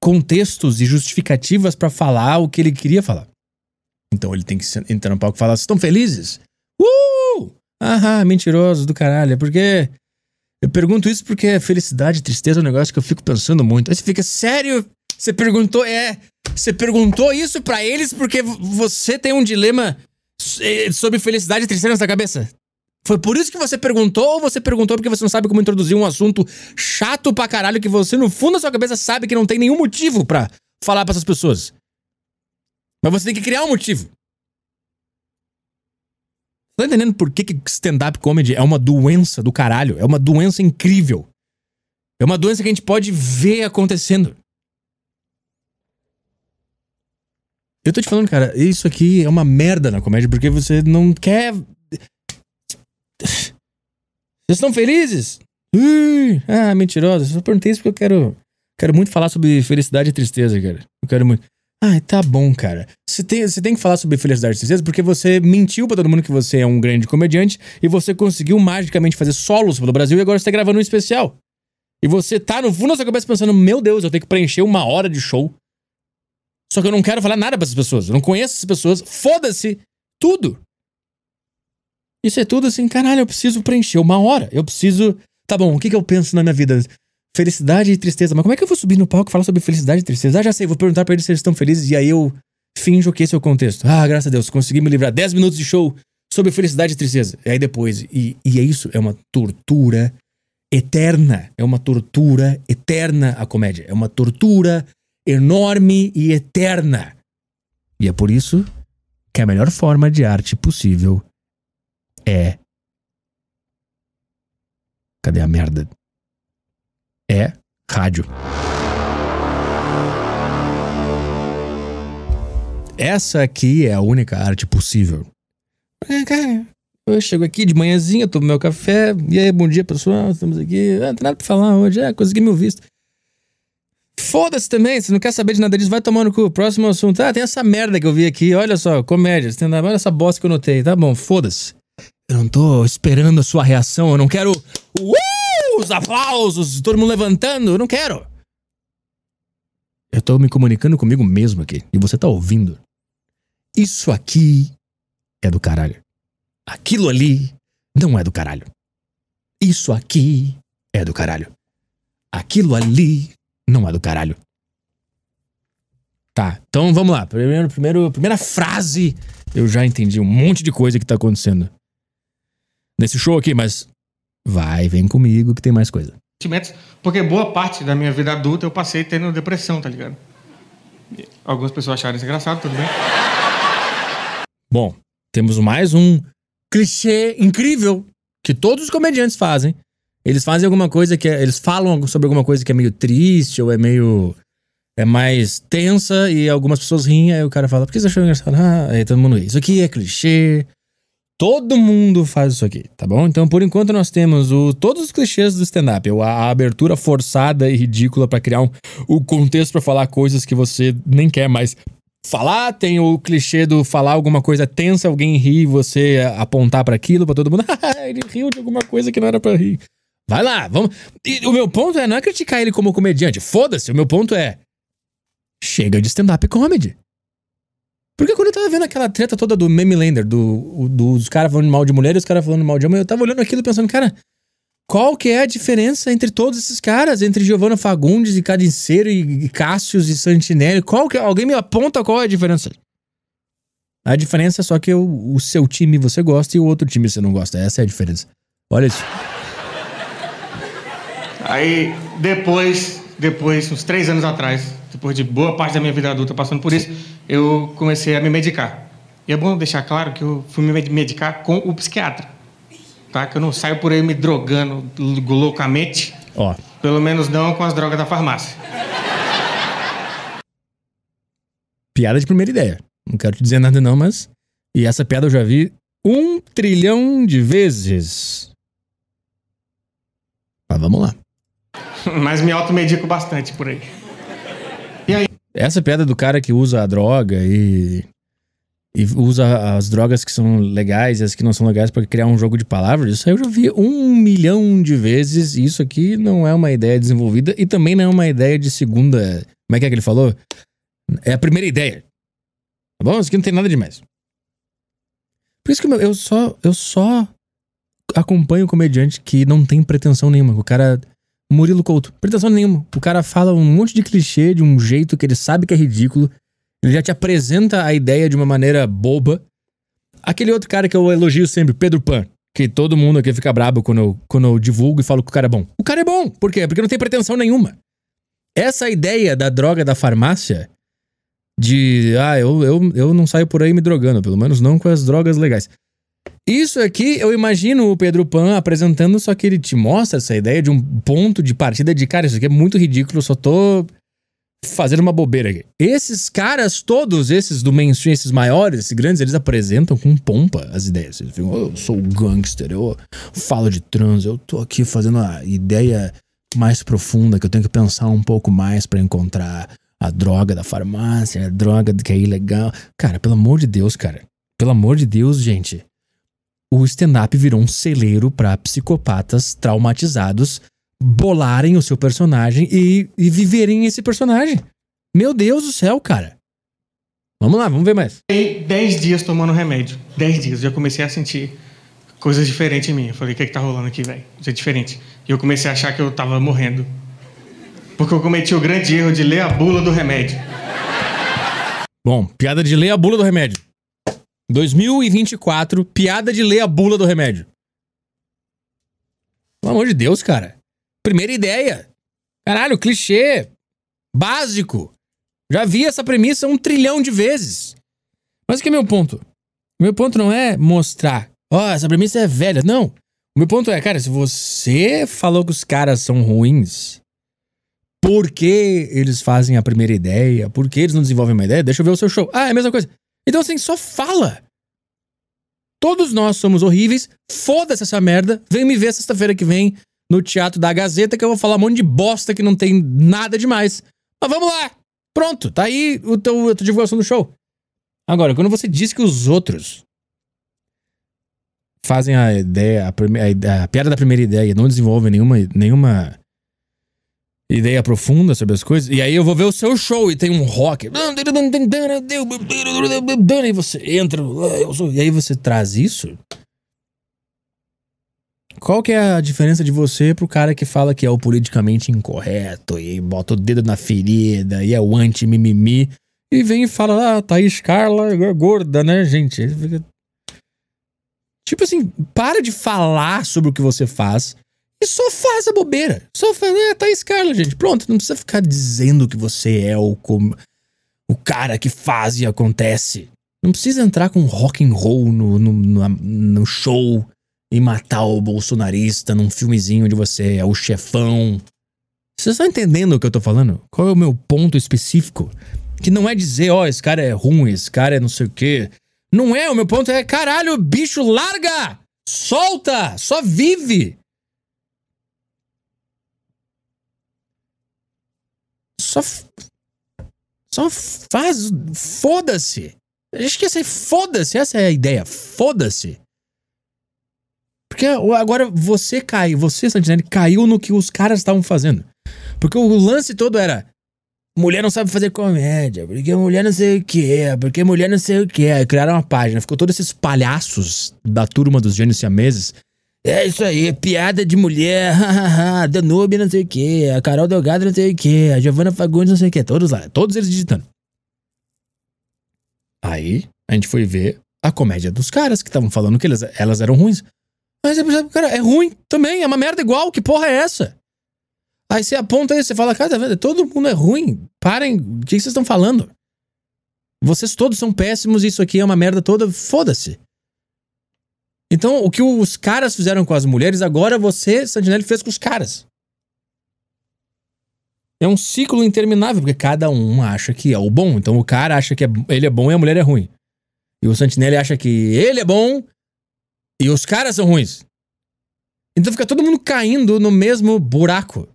contextos e justificativas para falar o que ele queria falar. Então ele tem que entrar no palco e falar: vocês estão felizes? Uh! Aham, mentirosos do caralho, é porque eu pergunto isso porque é felicidade, tristeza é um negócio que eu fico pensando muito. Aí você fica, sério? Você perguntou, é. Você perguntou isso para eles porque você tem um dilema eh, sobre felicidade e tristeza na sua cabeça? Foi por isso que você perguntou ou você perguntou porque você não sabe como introduzir um assunto chato pra caralho que você, no fundo da sua cabeça, sabe que não tem nenhum motivo para falar para essas pessoas? Mas você tem que criar um motivo. Tá entendendo por que, que stand-up comedy é uma doença do caralho? É uma doença incrível. É uma doença que a gente pode ver acontecendo. Eu tô te falando, cara, isso aqui é uma merda na comédia, porque você não quer. Vocês estão felizes? Uh, ah, mentirosa. Só perguntei isso porque eu quero. Quero muito falar sobre felicidade e tristeza, cara. Eu quero muito. Ah, tá bom, cara. Você tem, você tem que falar sobre felicidade e tristeza porque você mentiu pra todo mundo que você é um grande comediante e você conseguiu magicamente fazer solos pelo Brasil e agora você tá gravando um especial. E você tá no fundo da sua cabeça pensando, meu Deus, eu tenho que preencher uma hora de show. Só que eu não quero falar nada para essas pessoas. Eu não conheço essas pessoas. Foda-se tudo. Isso é tudo assim, caralho, eu preciso preencher uma hora. Eu preciso. Tá bom, o que, que eu penso na minha vida? felicidade e tristeza. Mas como é que eu vou subir no palco e falar sobre felicidade e tristeza? Ah, já sei, vou perguntar para eles se eles estão felizes e aí eu finjo que esse é o contexto. Ah, graças a Deus, consegui me livrar 10 minutos de show sobre felicidade e tristeza. E aí depois, e, e é isso, é uma tortura eterna. É uma tortura eterna a comédia. É uma tortura enorme e eterna. E é por isso que a melhor forma de arte possível é. Cadê a merda? é rádio. Essa aqui é a única arte possível. É, eu chego aqui de manhãzinha, tomo meu café. E aí, bom dia, pessoal. Estamos aqui. Ah, não tem nada pra falar hoje. é consegui meu visto. Foda-se também, se não quer saber de nada disso, vai tomando cu. Próximo assunto. Ah, tem essa merda que eu vi aqui. Olha só, comédia. Olha essa bosta que eu notei. Tá bom, foda-se. Eu não tô esperando a sua reação, eu não quero. Uh! Aplausos, aplausos, todo mundo levantando. Eu não quero. Eu tô me comunicando comigo mesmo aqui. E você tá ouvindo. Isso aqui é do caralho. Aquilo ali não é do caralho. Isso aqui é do caralho. Aquilo ali não é do caralho. Tá, então vamos lá. Primeiro, primeiro, primeira frase, eu já entendi um monte de coisa que tá acontecendo nesse show aqui, mas Vai, vem comigo que tem mais coisa. Porque boa parte da minha vida adulta eu passei tendo depressão, tá ligado? Algumas pessoas acharam isso engraçado, tudo bem. Bom, temos mais um clichê incrível que todos os comediantes fazem. Eles fazem alguma coisa que. É, eles falam sobre alguma coisa que é meio triste ou é meio. É mais tensa e algumas pessoas riem, aí o cara fala, por que você achou engraçado? Ah, aí todo mundo ri. Isso aqui é clichê, Todo mundo faz isso aqui, tá bom? Então, por enquanto, nós temos o, todos os clichês do stand-up. A, a, abertura forçada e ridícula para criar um, o contexto para falar coisas que você nem quer mais falar. Tem o clichê do falar alguma coisa tensa, alguém rir e você apontar para aquilo, para todo mundo. Ah, ele riu de alguma coisa que não era para rir. Vai lá, vamos. E o meu ponto é não é criticar ele como comediante. Foda-se, o meu ponto é. Chega de stand-up comedy. Porque quando eu tava vendo aquela treta toda do Meme Lander, do, do, dos caras falando mal de mulher e os caras falando mal de homem, eu tava olhando aquilo pensando, cara, qual que é a diferença entre todos esses caras, entre Giovanna Fagundes e Cadenceiro e Cássios e Santinelli? Qual que é, alguém me aponta qual é a diferença? A diferença é só que o, o seu time você gosta e o outro time você não gosta. Essa é a diferença. Olha isso. Aí depois, depois uns três anos atrás, depois de boa parte da minha vida adulta passando por isso, eu comecei a me medicar. E é bom deixar claro que eu fui me medicar com o psiquiatra. Tá? Que eu não saio por aí me drogando loucamente. Ó. Pelo menos não com as drogas da farmácia. Piada de primeira ideia. Não quero te dizer nada não, mas... E essa piada eu já vi um trilhão de vezes. Mas vamos lá. mas me automedico bastante por aí aí... Essa piada do cara que usa a droga e, e usa as drogas que são legais e as que não são legais para criar um jogo de palavras, isso aí eu já vi um milhão de vezes. E isso aqui não é uma ideia desenvolvida e também não é uma ideia de segunda. Como é que é que ele falou? É a primeira ideia. Tá bom? Isso aqui não tem nada demais. Por isso que eu só eu só acompanho o comediante que não tem pretensão nenhuma. O cara Murilo Couto. Pretensão nenhuma. O cara fala um monte de clichê de um jeito que ele sabe que é ridículo. Ele já te apresenta a ideia de uma maneira boba. Aquele outro cara que eu elogio sempre, Pedro Pan, que todo mundo aqui fica brabo quando eu, quando eu divulgo e falo que o cara é bom. O cara é bom. Por quê? Porque não tem pretensão nenhuma. Essa ideia da droga da farmácia, de, ah, eu, eu, eu não saio por aí me drogando, pelo menos não com as drogas legais. Isso aqui eu imagino o Pedro Pan apresentando, só que ele te mostra essa ideia de um ponto de partida de cara, isso aqui é muito ridículo, só tô fazendo uma bobeira aqui. Esses caras, todos esses do mainstream, esses maiores, esses grandes, eles apresentam com pompa as ideias. Eles ficam, oh, eu sou gangster, eu falo de trans, eu tô aqui fazendo a ideia mais profunda que eu tenho que pensar um pouco mais para encontrar a droga da farmácia, a droga que é ilegal. Cara, pelo amor de Deus, cara. Pelo amor de Deus, gente o stand-up virou um celeiro para psicopatas traumatizados bolarem o seu personagem e, e viverem esse personagem. Meu Deus do céu, cara. Vamos lá, vamos ver mais. Fiquei 10 dias tomando remédio. 10 dias. Já comecei a sentir coisas diferentes em mim. Eu falei, o que, é que tá rolando aqui, velho? É diferente. E eu comecei a achar que eu tava morrendo. Porque eu cometi o grande erro de ler a bula do remédio. Bom, piada de ler a bula do remédio. 2024, piada de ler a bula do remédio. Pelo amor de Deus, cara. Primeira ideia. Caralho, clichê. Básico. Já vi essa premissa um trilhão de vezes. Mas o que é meu ponto? meu ponto não é mostrar, ó, oh, essa premissa é velha. Não. O meu ponto é, cara, se você falou que os caras são ruins, por que eles fazem a primeira ideia? Por que eles não desenvolvem uma ideia? Deixa eu ver o seu show. Ah, é a mesma coisa. Então, assim, só fala. Todos nós somos horríveis. Foda-se essa merda. Vem me ver sexta-feira que vem no Teatro da Gazeta que eu vou falar um monte de bosta que não tem nada demais. Mas vamos lá! Pronto, tá aí o teu, a tua divulgação do show. Agora, quando você diz que os outros fazem a ideia, a, primeira, a, a piada da primeira ideia e não desenvolvem nenhuma, nenhuma ideia profunda sobre as coisas. E aí eu vou ver o seu show e tem um rock. E você entra. E aí você traz isso. Qual que é a diferença de você pro cara que fala que é o politicamente incorreto e bota o dedo na ferida e é o anti-mimimi e vem e fala, ah, Thaís Carla é gorda, né, gente? Tipo assim, para de falar sobre o que você faz e só faz a bobeira. Só faz. Ah, tá escala, gente. Pronto, não precisa ficar dizendo que você é o, com... o cara que faz e acontece. Não precisa entrar com rock and roll no, no, no, no show e matar o bolsonarista num filmezinho onde você é o chefão. Vocês estão entendendo o que eu tô falando? Qual é o meu ponto específico? Que não é dizer, ó, oh, esse cara é ruim, esse cara é não sei o quê. Não é, o meu ponto é, caralho, bicho, larga! Solta! Só vive! Só. Só faz. Foda-se. Esquece, foda-se. Essa é a ideia. Foda-se. Porque agora você caiu, você, Santinelli, caiu no que os caras estavam fazendo. Porque o lance todo era. Mulher não sabe fazer comédia, porque mulher não sei o que, é porque mulher não sei o que. é Criaram uma página, ficou todos esses palhaços da turma dos gênios siameses é isso aí, piada de mulher, Danube não sei o que, a Carol Delgado não sei o que, a Giovana Fagundes não sei o que, todos lá, todos eles digitando. Aí, a gente foi ver a comédia dos caras que estavam falando que elas, elas eram ruins. Mas você percebe, cara, é ruim também, é uma merda igual, que porra é essa? Aí você aponta aí, você fala, cara, tá vendo? Todo mundo é ruim, parem, o que vocês estão falando? Vocês todos são péssimos, isso aqui é uma merda toda, foda-se. Então, o que os caras fizeram com as mulheres, agora você, Santinelli, fez com os caras. É um ciclo interminável, porque cada um acha que é o bom. Então, o cara acha que é, ele é bom e a mulher é ruim. E o Santinelli acha que ele é bom e os caras são ruins. Então, fica todo mundo caindo no mesmo buraco.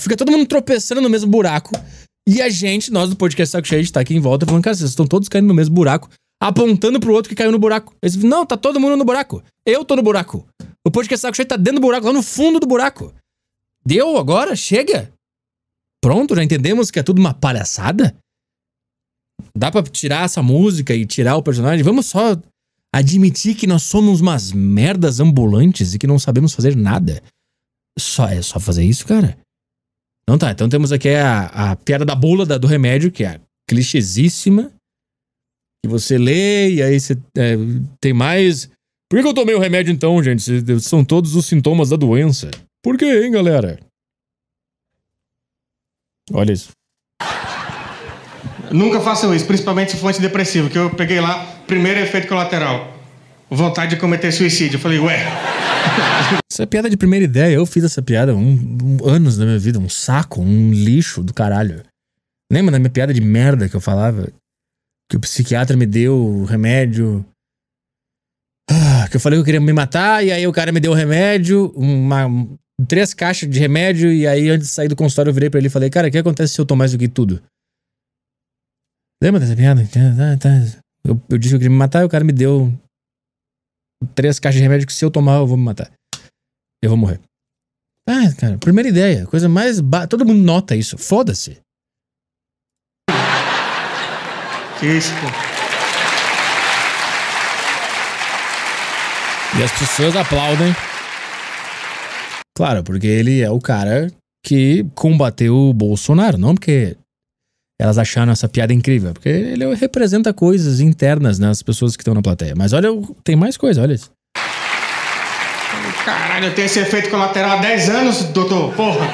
Fica todo mundo tropeçando no mesmo buraco. E a gente, nós do podcast Saco Cheio, a gente tá aqui em volta falando, cara, vocês estão todos caindo no mesmo buraco apontando pro outro que caiu no buraco. Eles não, tá todo mundo no buraco. Eu tô no buraco. O podcast Saco Cheio tá dentro do buraco, lá no fundo do buraco. Deu agora? Chega? Pronto, já entendemos que é tudo uma palhaçada? Dá pra tirar essa música e tirar o personagem? Vamos só admitir que nós somos umas merdas ambulantes e que não sabemos fazer nada. Só é só fazer isso, cara? Então tá, então temos aqui a, a piada da bula da, do remédio, que é clichêsíssima, que você lê e aí você é, tem mais. Por que eu tomei o remédio então, gente? São todos os sintomas da doença. Por que, hein, galera? Olha isso. Nunca façam isso, principalmente se for antidepressivo, que eu peguei lá, primeiro efeito colateral. Vontade de cometer suicídio. Eu falei, ué. Essa é piada de primeira ideia, eu fiz essa piada um, um, anos da minha vida, um saco, um lixo do caralho. Lembra da minha piada de merda que eu falava? que o psiquiatra me deu, o remédio. Ah, que eu falei que eu queria me matar, e aí o cara me deu o remédio, uma, três caixas de remédio, e aí antes de sair do consultório eu virei pra ele e falei, cara, o que acontece se eu tomar isso aqui tudo? Lembra dessa piada? Eu, eu disse que eu queria me matar e o cara me deu três caixas de remédio que se eu tomar eu vou me matar. Eu vou morrer. Ah, cara, primeira ideia, coisa mais. Ba... Todo mundo nota isso. Foda-se. Santíssimo. E as pessoas aplaudem. Claro, porque ele é o cara que combateu o Bolsonaro, não porque elas acharam essa piada incrível, porque ele representa coisas internas nas né, pessoas que estão na plateia. Mas olha, tem mais coisa, olha isso. Caralho, eu tenho esse efeito colateral há 10 anos, doutor, porra.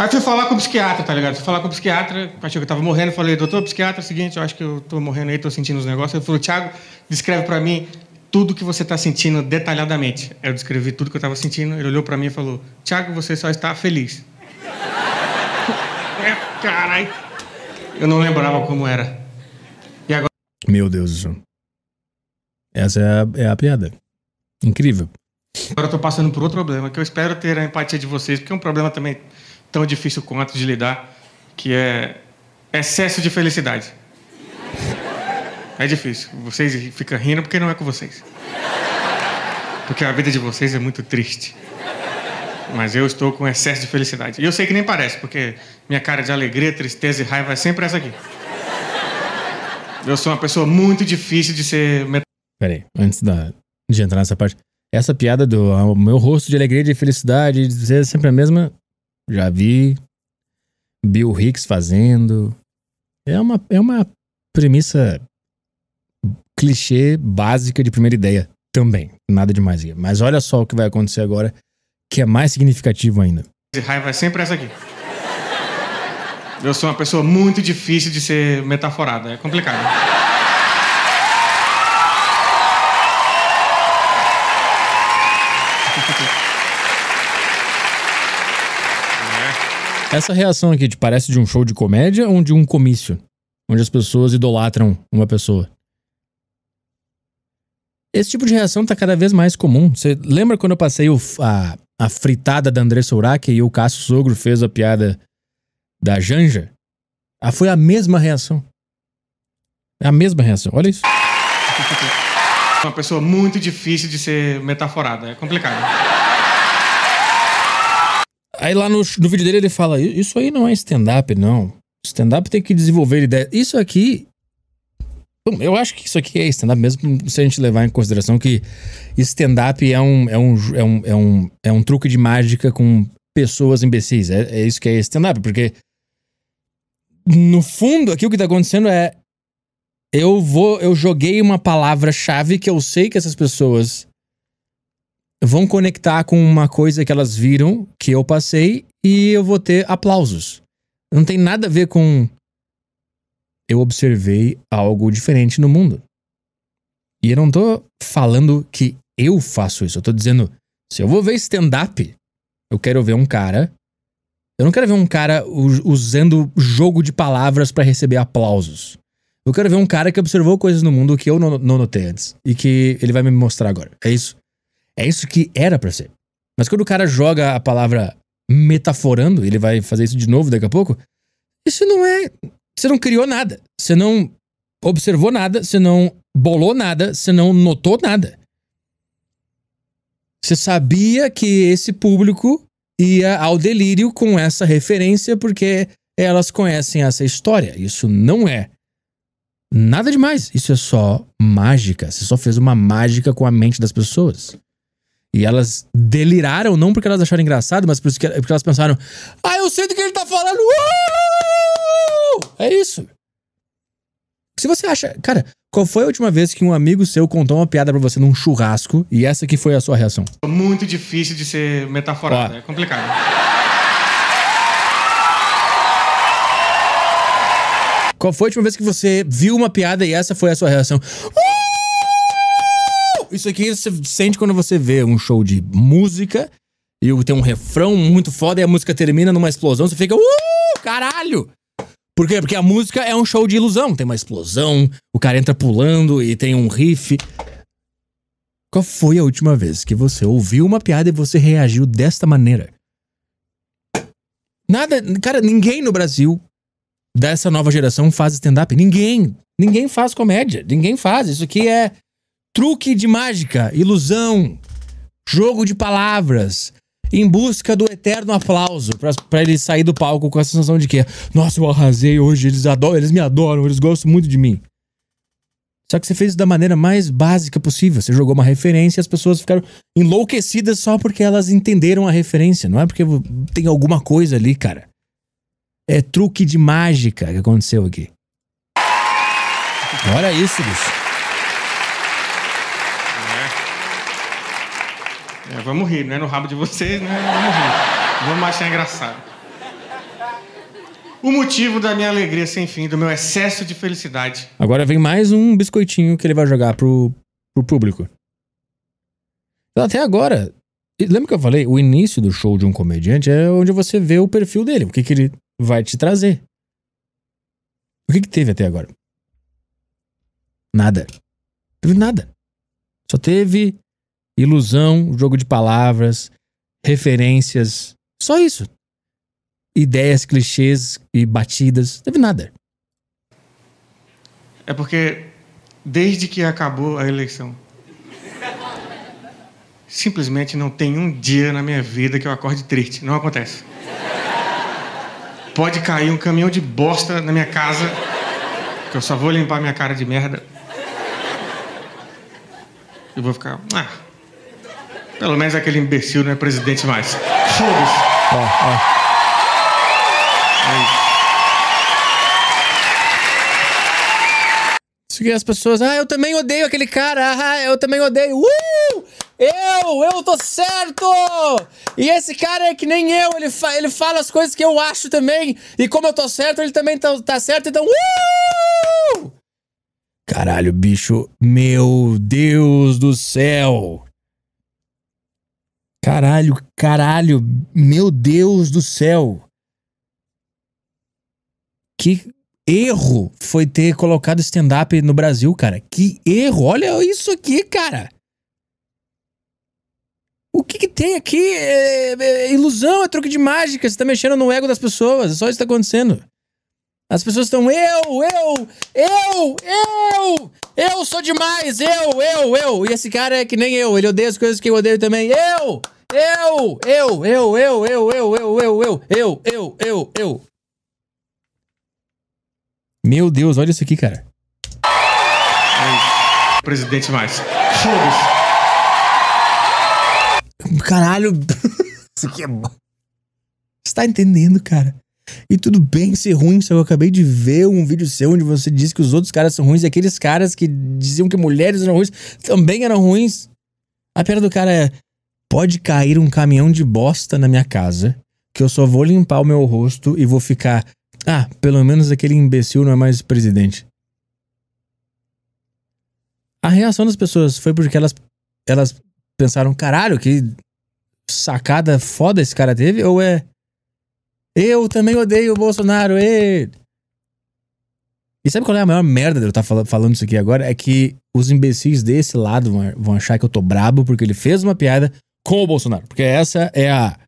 Aí fui falar com o psiquiatra, tá ligado? Fui falar com o psiquiatra, achou que eu tava morrendo, falei, doutor, psiquiatra, é o seguinte, eu acho que eu tô morrendo aí, tô sentindo os negócios. Ele falou, Thiago, descreve para mim tudo que você tá sentindo detalhadamente. Eu descrevi tudo que eu tava sentindo, ele olhou para mim e falou, Thiago, você só está feliz. é, caralho. Eu não lembrava como era. E agora... Meu Deus do céu. Essa é a, é a piada. Incrível. Agora eu tô passando por outro problema, que eu espero ter a empatia de vocês, porque é um problema também tão difícil quanto de lidar, que é excesso de felicidade. É difícil. Vocês ficam rindo porque não é com vocês. Porque a vida de vocês é muito triste. Mas eu estou com excesso de felicidade. E eu sei que nem parece, porque minha cara de alegria, tristeza e raiva é sempre essa aqui. Eu sou uma pessoa muito difícil de ser. Peraí, antes da, de entrar nessa parte. Essa piada do ah, meu rosto de alegria e de felicidade, de dizer sempre a mesma, já vi Bill Hicks fazendo. É uma, é uma premissa clichê básica de primeira ideia também. Nada demais Mas olha só o que vai acontecer agora, que é mais significativo ainda. Esse raiva vai sempre essa aqui. Eu sou uma pessoa muito difícil de ser metaforada, é complicado. Essa reação aqui te parece de um show de comédia ou de um comício? Onde as pessoas idolatram uma pessoa? Esse tipo de reação tá cada vez mais comum. Você lembra quando eu passei o, a, a fritada da Andressa Urach e o Cássio Sogro fez a piada da Janja? Ah, foi a mesma reação. É A mesma reação. Olha isso. Uma pessoa muito difícil de ser metaforada. É complicado. Aí lá no, no vídeo dele ele fala: Isso aí não é stand-up, não. Stand-up tem que desenvolver ideia. Isso aqui. Eu acho que isso aqui é stand-up, mesmo se a gente levar em consideração que stand-up é um, é, um, é, um, é, um, é um truque de mágica com pessoas imbecis. É, é isso que é stand-up, porque no fundo aqui o que tá acontecendo é eu vou, eu joguei uma palavra-chave que eu sei que essas pessoas vão conectar com uma coisa que elas viram que eu passei e eu vou ter aplausos. Não tem nada a ver com eu observei algo diferente no mundo. E eu não tô falando que eu faço isso. Eu tô dizendo, se eu vou ver stand-up, eu quero ver um cara. Eu não quero ver um cara usando jogo de palavras para receber aplausos. Eu quero ver um cara que observou coisas no mundo que eu não, não notei antes e que ele vai me mostrar agora. É isso. É isso que era para ser. Mas quando o cara joga a palavra metaforando, ele vai fazer isso de novo daqui a pouco, isso não é. Você não criou nada. Você não observou nada. Você não bolou nada. Você não notou nada. Você sabia que esse público ia ao delírio com essa referência porque elas conhecem essa história. Isso não é nada demais. Isso é só mágica. Você só fez uma mágica com a mente das pessoas. E elas deliraram, não porque elas acharam engraçado, mas porque elas pensaram: ah, eu sei do que ele tá falando! Uh! É isso. Se você acha. Cara, qual foi a última vez que um amigo seu contou uma piada para você num churrasco e essa que foi a sua reação? Muito difícil de ser metaforado, Ó. Né? é complicado. Qual foi a última vez que você viu uma piada e essa foi a sua reação? Uh! isso aqui você sente quando você vê um show de música e tem um refrão muito foda e a música termina numa explosão, você fica, uh, caralho! Por quê? Porque a música é um show de ilusão. Tem uma explosão, o cara entra pulando e tem um riff. Qual foi a última vez que você ouviu uma piada e você reagiu desta maneira? Nada, cara, ninguém no Brasil dessa nova geração faz stand-up. Ninguém, ninguém faz comédia, ninguém faz. Isso aqui é truque de mágica, ilusão, jogo de palavras, em busca do eterno aplauso, para ele sair do palco com a sensação de que, nossa, eu arrasei hoje, eles adoram, eles me adoram, eles gostam muito de mim. Só que você fez isso da maneira mais básica possível. Você jogou uma referência e as pessoas ficaram enlouquecidas só porque elas entenderam a referência. Não é porque tem alguma coisa ali, cara. É truque de mágica que aconteceu aqui. Olha isso, bicho. É, vamos rir, não é no rabo de vocês, né? Vamos rir. Vamos achar engraçado. O motivo da minha alegria sem fim, do meu excesso de felicidade. Agora vem mais um biscoitinho que ele vai jogar pro, pro público. Então, até agora, lembra que eu falei? O início do show de um comediante é onde você vê o perfil dele, o que, que ele vai te trazer. O que, que teve até agora? Nada. Teve nada. Só teve Ilusão, jogo de palavras, referências, só isso. Ideias, clichês e batidas, não teve nada. É porque desde que acabou a eleição, simplesmente não tem um dia na minha vida que eu acorde triste. Não acontece. Pode cair um caminhão de bosta na minha casa, que eu só vou limpar minha cara de merda. E vou ficar. Ah, pelo menos aquele imbecil não é presidente mais. Foda-se. Ó, ó. É isso. as pessoas, ah, eu também odeio aquele cara, ah, eu também odeio. Uh! Eu, eu tô certo! E esse cara é que nem eu, ele, fa ele fala as coisas que eu acho também, e como eu tô certo, ele também tá, tá certo, então. Uh! Caralho, bicho, meu Deus do céu! Caralho, caralho, meu Deus do céu. Que erro foi ter colocado stand-up no Brasil, cara. Que erro. Olha isso aqui, cara. O que, que tem aqui? É, é, é ilusão, é truque de mágica. Você tá mexendo no ego das pessoas. É só isso que tá acontecendo. As pessoas estão eu, eu, eu, eu, eu sou demais, eu, eu, eu. E esse cara é que nem eu, ele odeia as coisas que eu odeio também. Eu, eu, eu, eu, eu, eu, eu, eu, eu, eu, eu, eu, eu, eu. Meu Deus, olha isso aqui, cara. Presidente mais. Caralho. Isso aqui é Você tá entendendo, cara? E tudo bem ser ruim, só que eu acabei de ver um vídeo seu onde você disse que os outros caras são ruins e aqueles caras que diziam que mulheres eram ruins também eram ruins. A piada do cara é: pode cair um caminhão de bosta na minha casa, que eu só vou limpar o meu rosto e vou ficar. Ah, pelo menos aquele imbecil não é mais presidente. A reação das pessoas foi porque elas, elas pensaram: caralho, que sacada foda esse cara teve? Ou é. Eu também odeio o Bolsonaro, ele. E sabe qual é a maior merda de eu estar tá falando isso aqui agora? É que os imbecis desse lado vão achar que eu tô brabo porque ele fez uma piada com o Bolsonaro. Porque essa é a,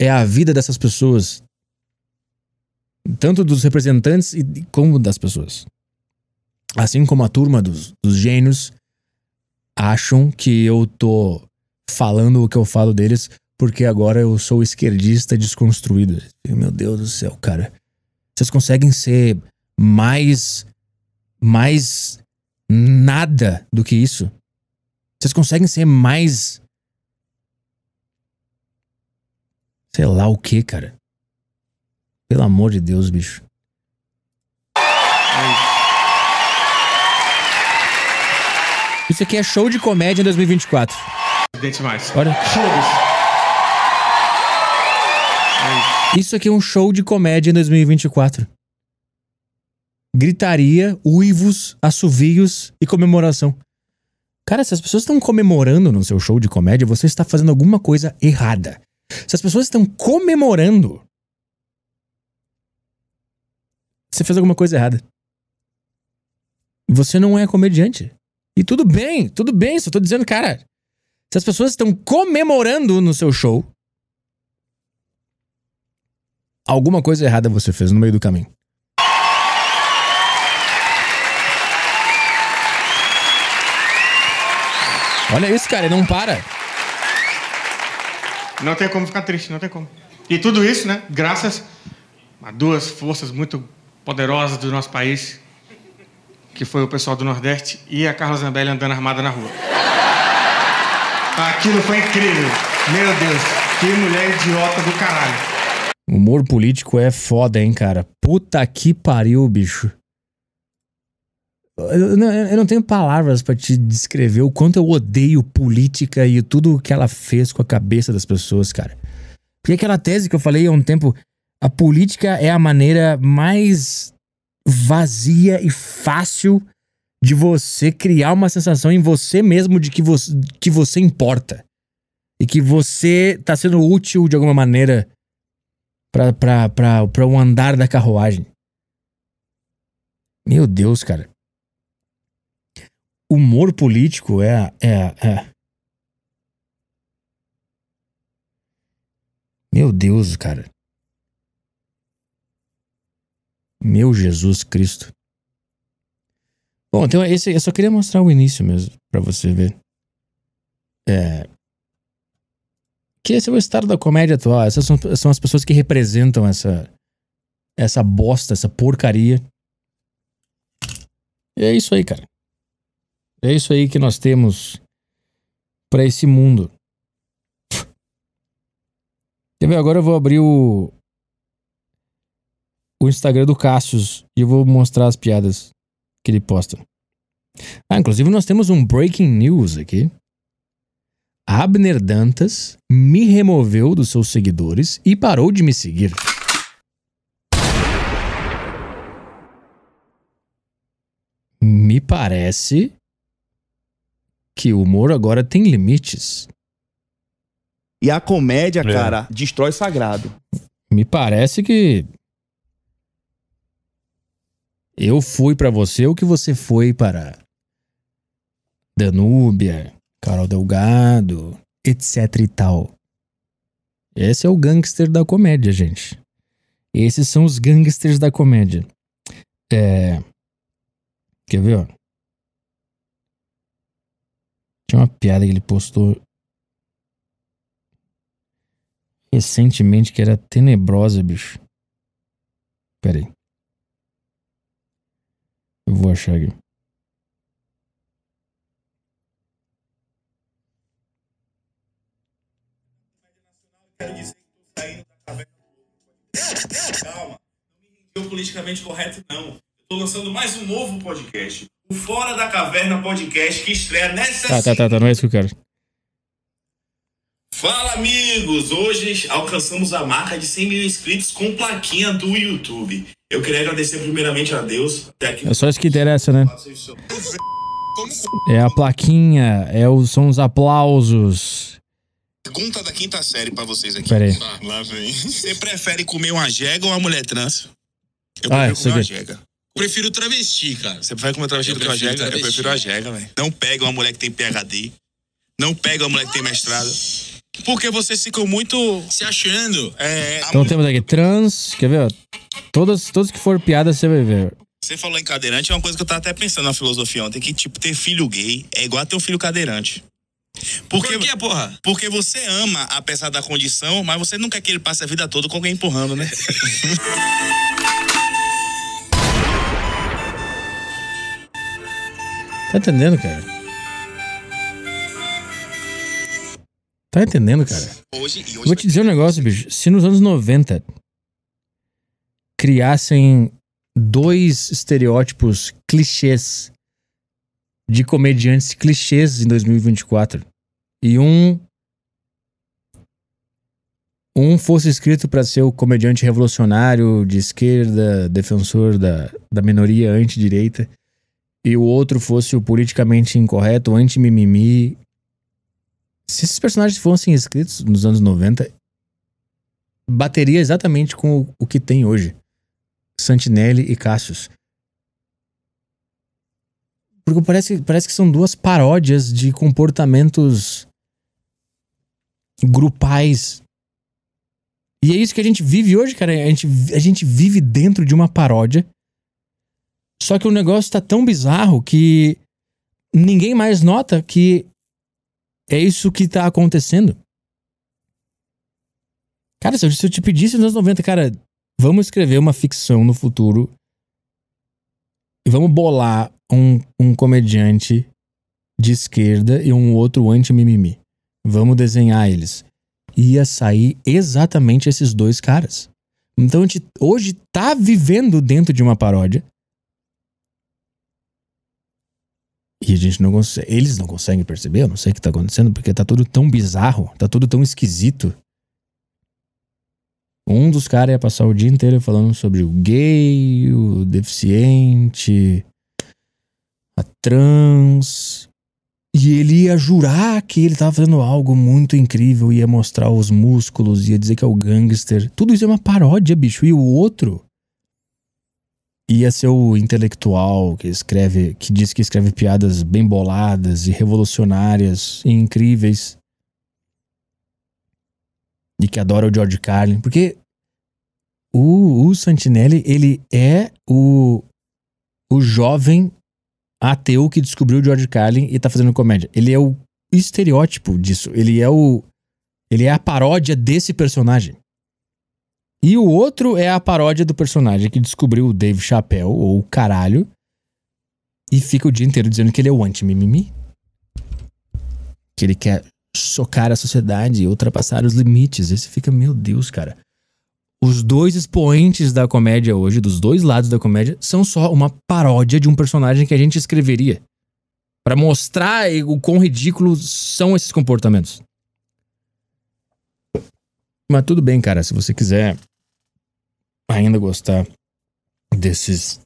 é a vida dessas pessoas. Tanto dos representantes e, como das pessoas. Assim como a turma dos, dos gênios acham que eu tô falando o que eu falo deles porque agora eu sou esquerdista desconstruído. Meu Deus do céu, cara. Vocês conseguem ser mais. mais. nada do que isso? Vocês conseguem ser mais. sei lá o que, cara? Pelo amor de Deus, bicho. Isso aqui é show de comédia em 2024. Dente mais. Olha. Show. Isso aqui é um show de comédia em 2024. Gritaria, uivos, assovios e comemoração. Cara, se as pessoas estão comemorando no seu show de comédia, você está fazendo alguma coisa errada. Se as pessoas estão comemorando, você fez alguma coisa errada. Você não é comediante. E tudo bem, tudo bem, só tô dizendo, cara, se as pessoas estão comemorando no seu show, alguma coisa errada você fez no meio do caminho. Olha isso, cara, ele não para. Não tem como ficar triste, não tem como. E tudo isso, né? Graças a duas forças muito poderosas do nosso país, que foi o pessoal do Nordeste e a Carla Zambelli andando armada na rua. Aquilo foi incrível. Meu Deus, que mulher idiota do caralho. Humor político é foda, hein, cara? Puta que pariu, bicho. Eu, não tenho palavras para te descrever o quanto eu odeio política e tudo o que ela fez com a cabeça das pessoas, cara. Porque aquela tese que eu falei há um tempo, a política é a maneira mais vazia e fácil de você criar uma sensação em você mesmo de que, que você importa. E que você tá sendo útil de alguma maneira para o andar da carruagem. Meu Deus, cara. Humor político é. é, é. Meu Deus, cara. Meu Jesus Cristo. Bom, então esse, eu só queria mostrar o início mesmo, para você ver. É, que esse é o estado da comédia atual. Essas são, são as pessoas que representam essa, essa bosta, essa porcaria. E é isso aí, cara. É isso aí que nós temos para esse mundo. Quer ver? Agora eu vou abrir o, o Instagram do Cassius e eu vou mostrar as piadas que ele posta. Ah, inclusive nós temos um breaking news aqui. Abner Dantas me removeu dos seus seguidores e parou de me seguir. Me parece que o humor agora tem limites. E a comédia, é. cara, destrói sagrado. Me parece que eu fui para você o que você foi para Danúbia, Carol Delgado, etc e tal. Esse é o gangster da comédia, gente. Esses são os gangsters da comédia. É. Quer ver, ó? Tinha uma piada que ele postou recentemente que era tenebrosa, bicho. Pera aí. Eu vou achar aqui. quero dizer que estou saindo da caverna do podcast. Calma, não me rendeu politicamente correto, não. Estou lançando mais um novo podcast. O Fora da Caverna Podcast, que estreia nessa. Tá, tá, tá, tá, não é isso que eu quero. Fala amigos! Hoje alcançamos a marca de 100 mil inscritos com plaquinha do YouTube. Eu queria agradecer primeiramente a Deus. Até aqui... É só isso que interessa, né? É a plaquinha, é o, são os aplausos, Pergunta da quinta série pra vocês aqui. Peraí. Tá, lá vem. Você prefere comer uma jega ou uma mulher trans? Eu ah, prefiro comer uma jega. Eu prefiro travesti, cara. Você prefere comer travesti eu do que uma jega? Travesti. Eu prefiro a jega, velho. Não pega uma mulher que tem PHD. Não pega uma mulher que tem mestrado. Porque vocês ficam muito se achando. É, então temos aqui trans, quer ver? Todas, todos que for piada você vai ver. Você falou em cadeirante, é uma coisa que eu tava até pensando na filosofia ontem, que tipo, ter filho gay é igual a ter um filho cadeirante. Porque, Por quê, porra? Porque você ama, apesar da condição, mas você nunca quer que ele passe a vida toda com alguém empurrando, né? Tá entendendo, cara? Tá entendendo, cara? Hoje, hoje Vou te dizer um negócio, bicho. Se nos anos 90 criassem dois estereótipos clichês de comediantes clichês em 2024. E um. Um fosse escrito para ser o comediante revolucionário de esquerda, defensor da, da minoria antidireita, e o outro fosse o politicamente incorreto, anti-mimimi. Se esses personagens fossem escritos nos anos 90, bateria exatamente com o, o que tem hoje. Santinelli e Cassius. Porque parece, parece que são duas paródias de comportamentos grupais. E é isso que a gente vive hoje, cara. A gente, a gente vive dentro de uma paródia. Só que o negócio tá tão bizarro que ninguém mais nota que é isso que tá acontecendo. Cara, se eu, se eu te pedisse nos anos 90, cara, vamos escrever uma ficção no futuro e vamos bolar um, um comediante de esquerda e um outro anti-mimimi. Vamos desenhar eles. Ia sair exatamente esses dois caras. Então a gente hoje tá vivendo dentro de uma paródia. E a gente não consegue. Eles não conseguem perceber, eu não sei o que tá acontecendo, porque tá tudo tão bizarro, tá tudo tão esquisito. Um dos caras ia passar o dia inteiro falando sobre o gay, o deficiente, a trans. E ele ia jurar que ele tava fazendo algo muito incrível, ia mostrar os músculos, ia dizer que é o gangster. Tudo isso é uma paródia, bicho. E o outro ia ser o intelectual que escreve, que diz que escreve piadas bem boladas e revolucionárias e incríveis e que adora o George Carlin, porque o, o Santinelli, ele é o, o jovem ateu que descobriu o George Carlin e tá fazendo comédia. Ele é o estereótipo disso, ele é o ele é a paródia desse personagem. E o outro é a paródia do personagem que descobriu o Dave Chappelle, ou o caralho, e fica o dia inteiro dizendo que ele é o anti-mimimi. Que ele quer chocar a sociedade, ultrapassar os limites. esse fica, meu Deus, cara. Os dois expoentes da comédia hoje, dos dois lados da comédia, são só uma paródia de um personagem que a gente escreveria. para mostrar o quão ridículos são esses comportamentos. Mas tudo bem, cara, se você quiser ainda gostar desses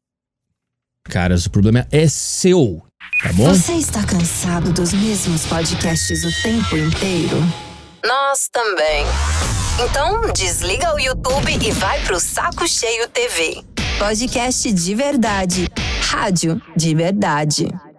caras, o problema é seu Tá bom? Você está cansado dos mesmos podcasts o tempo inteiro? Nós também. Então, desliga o YouTube e vai pro Saco Cheio TV. Podcast de verdade. Rádio de verdade.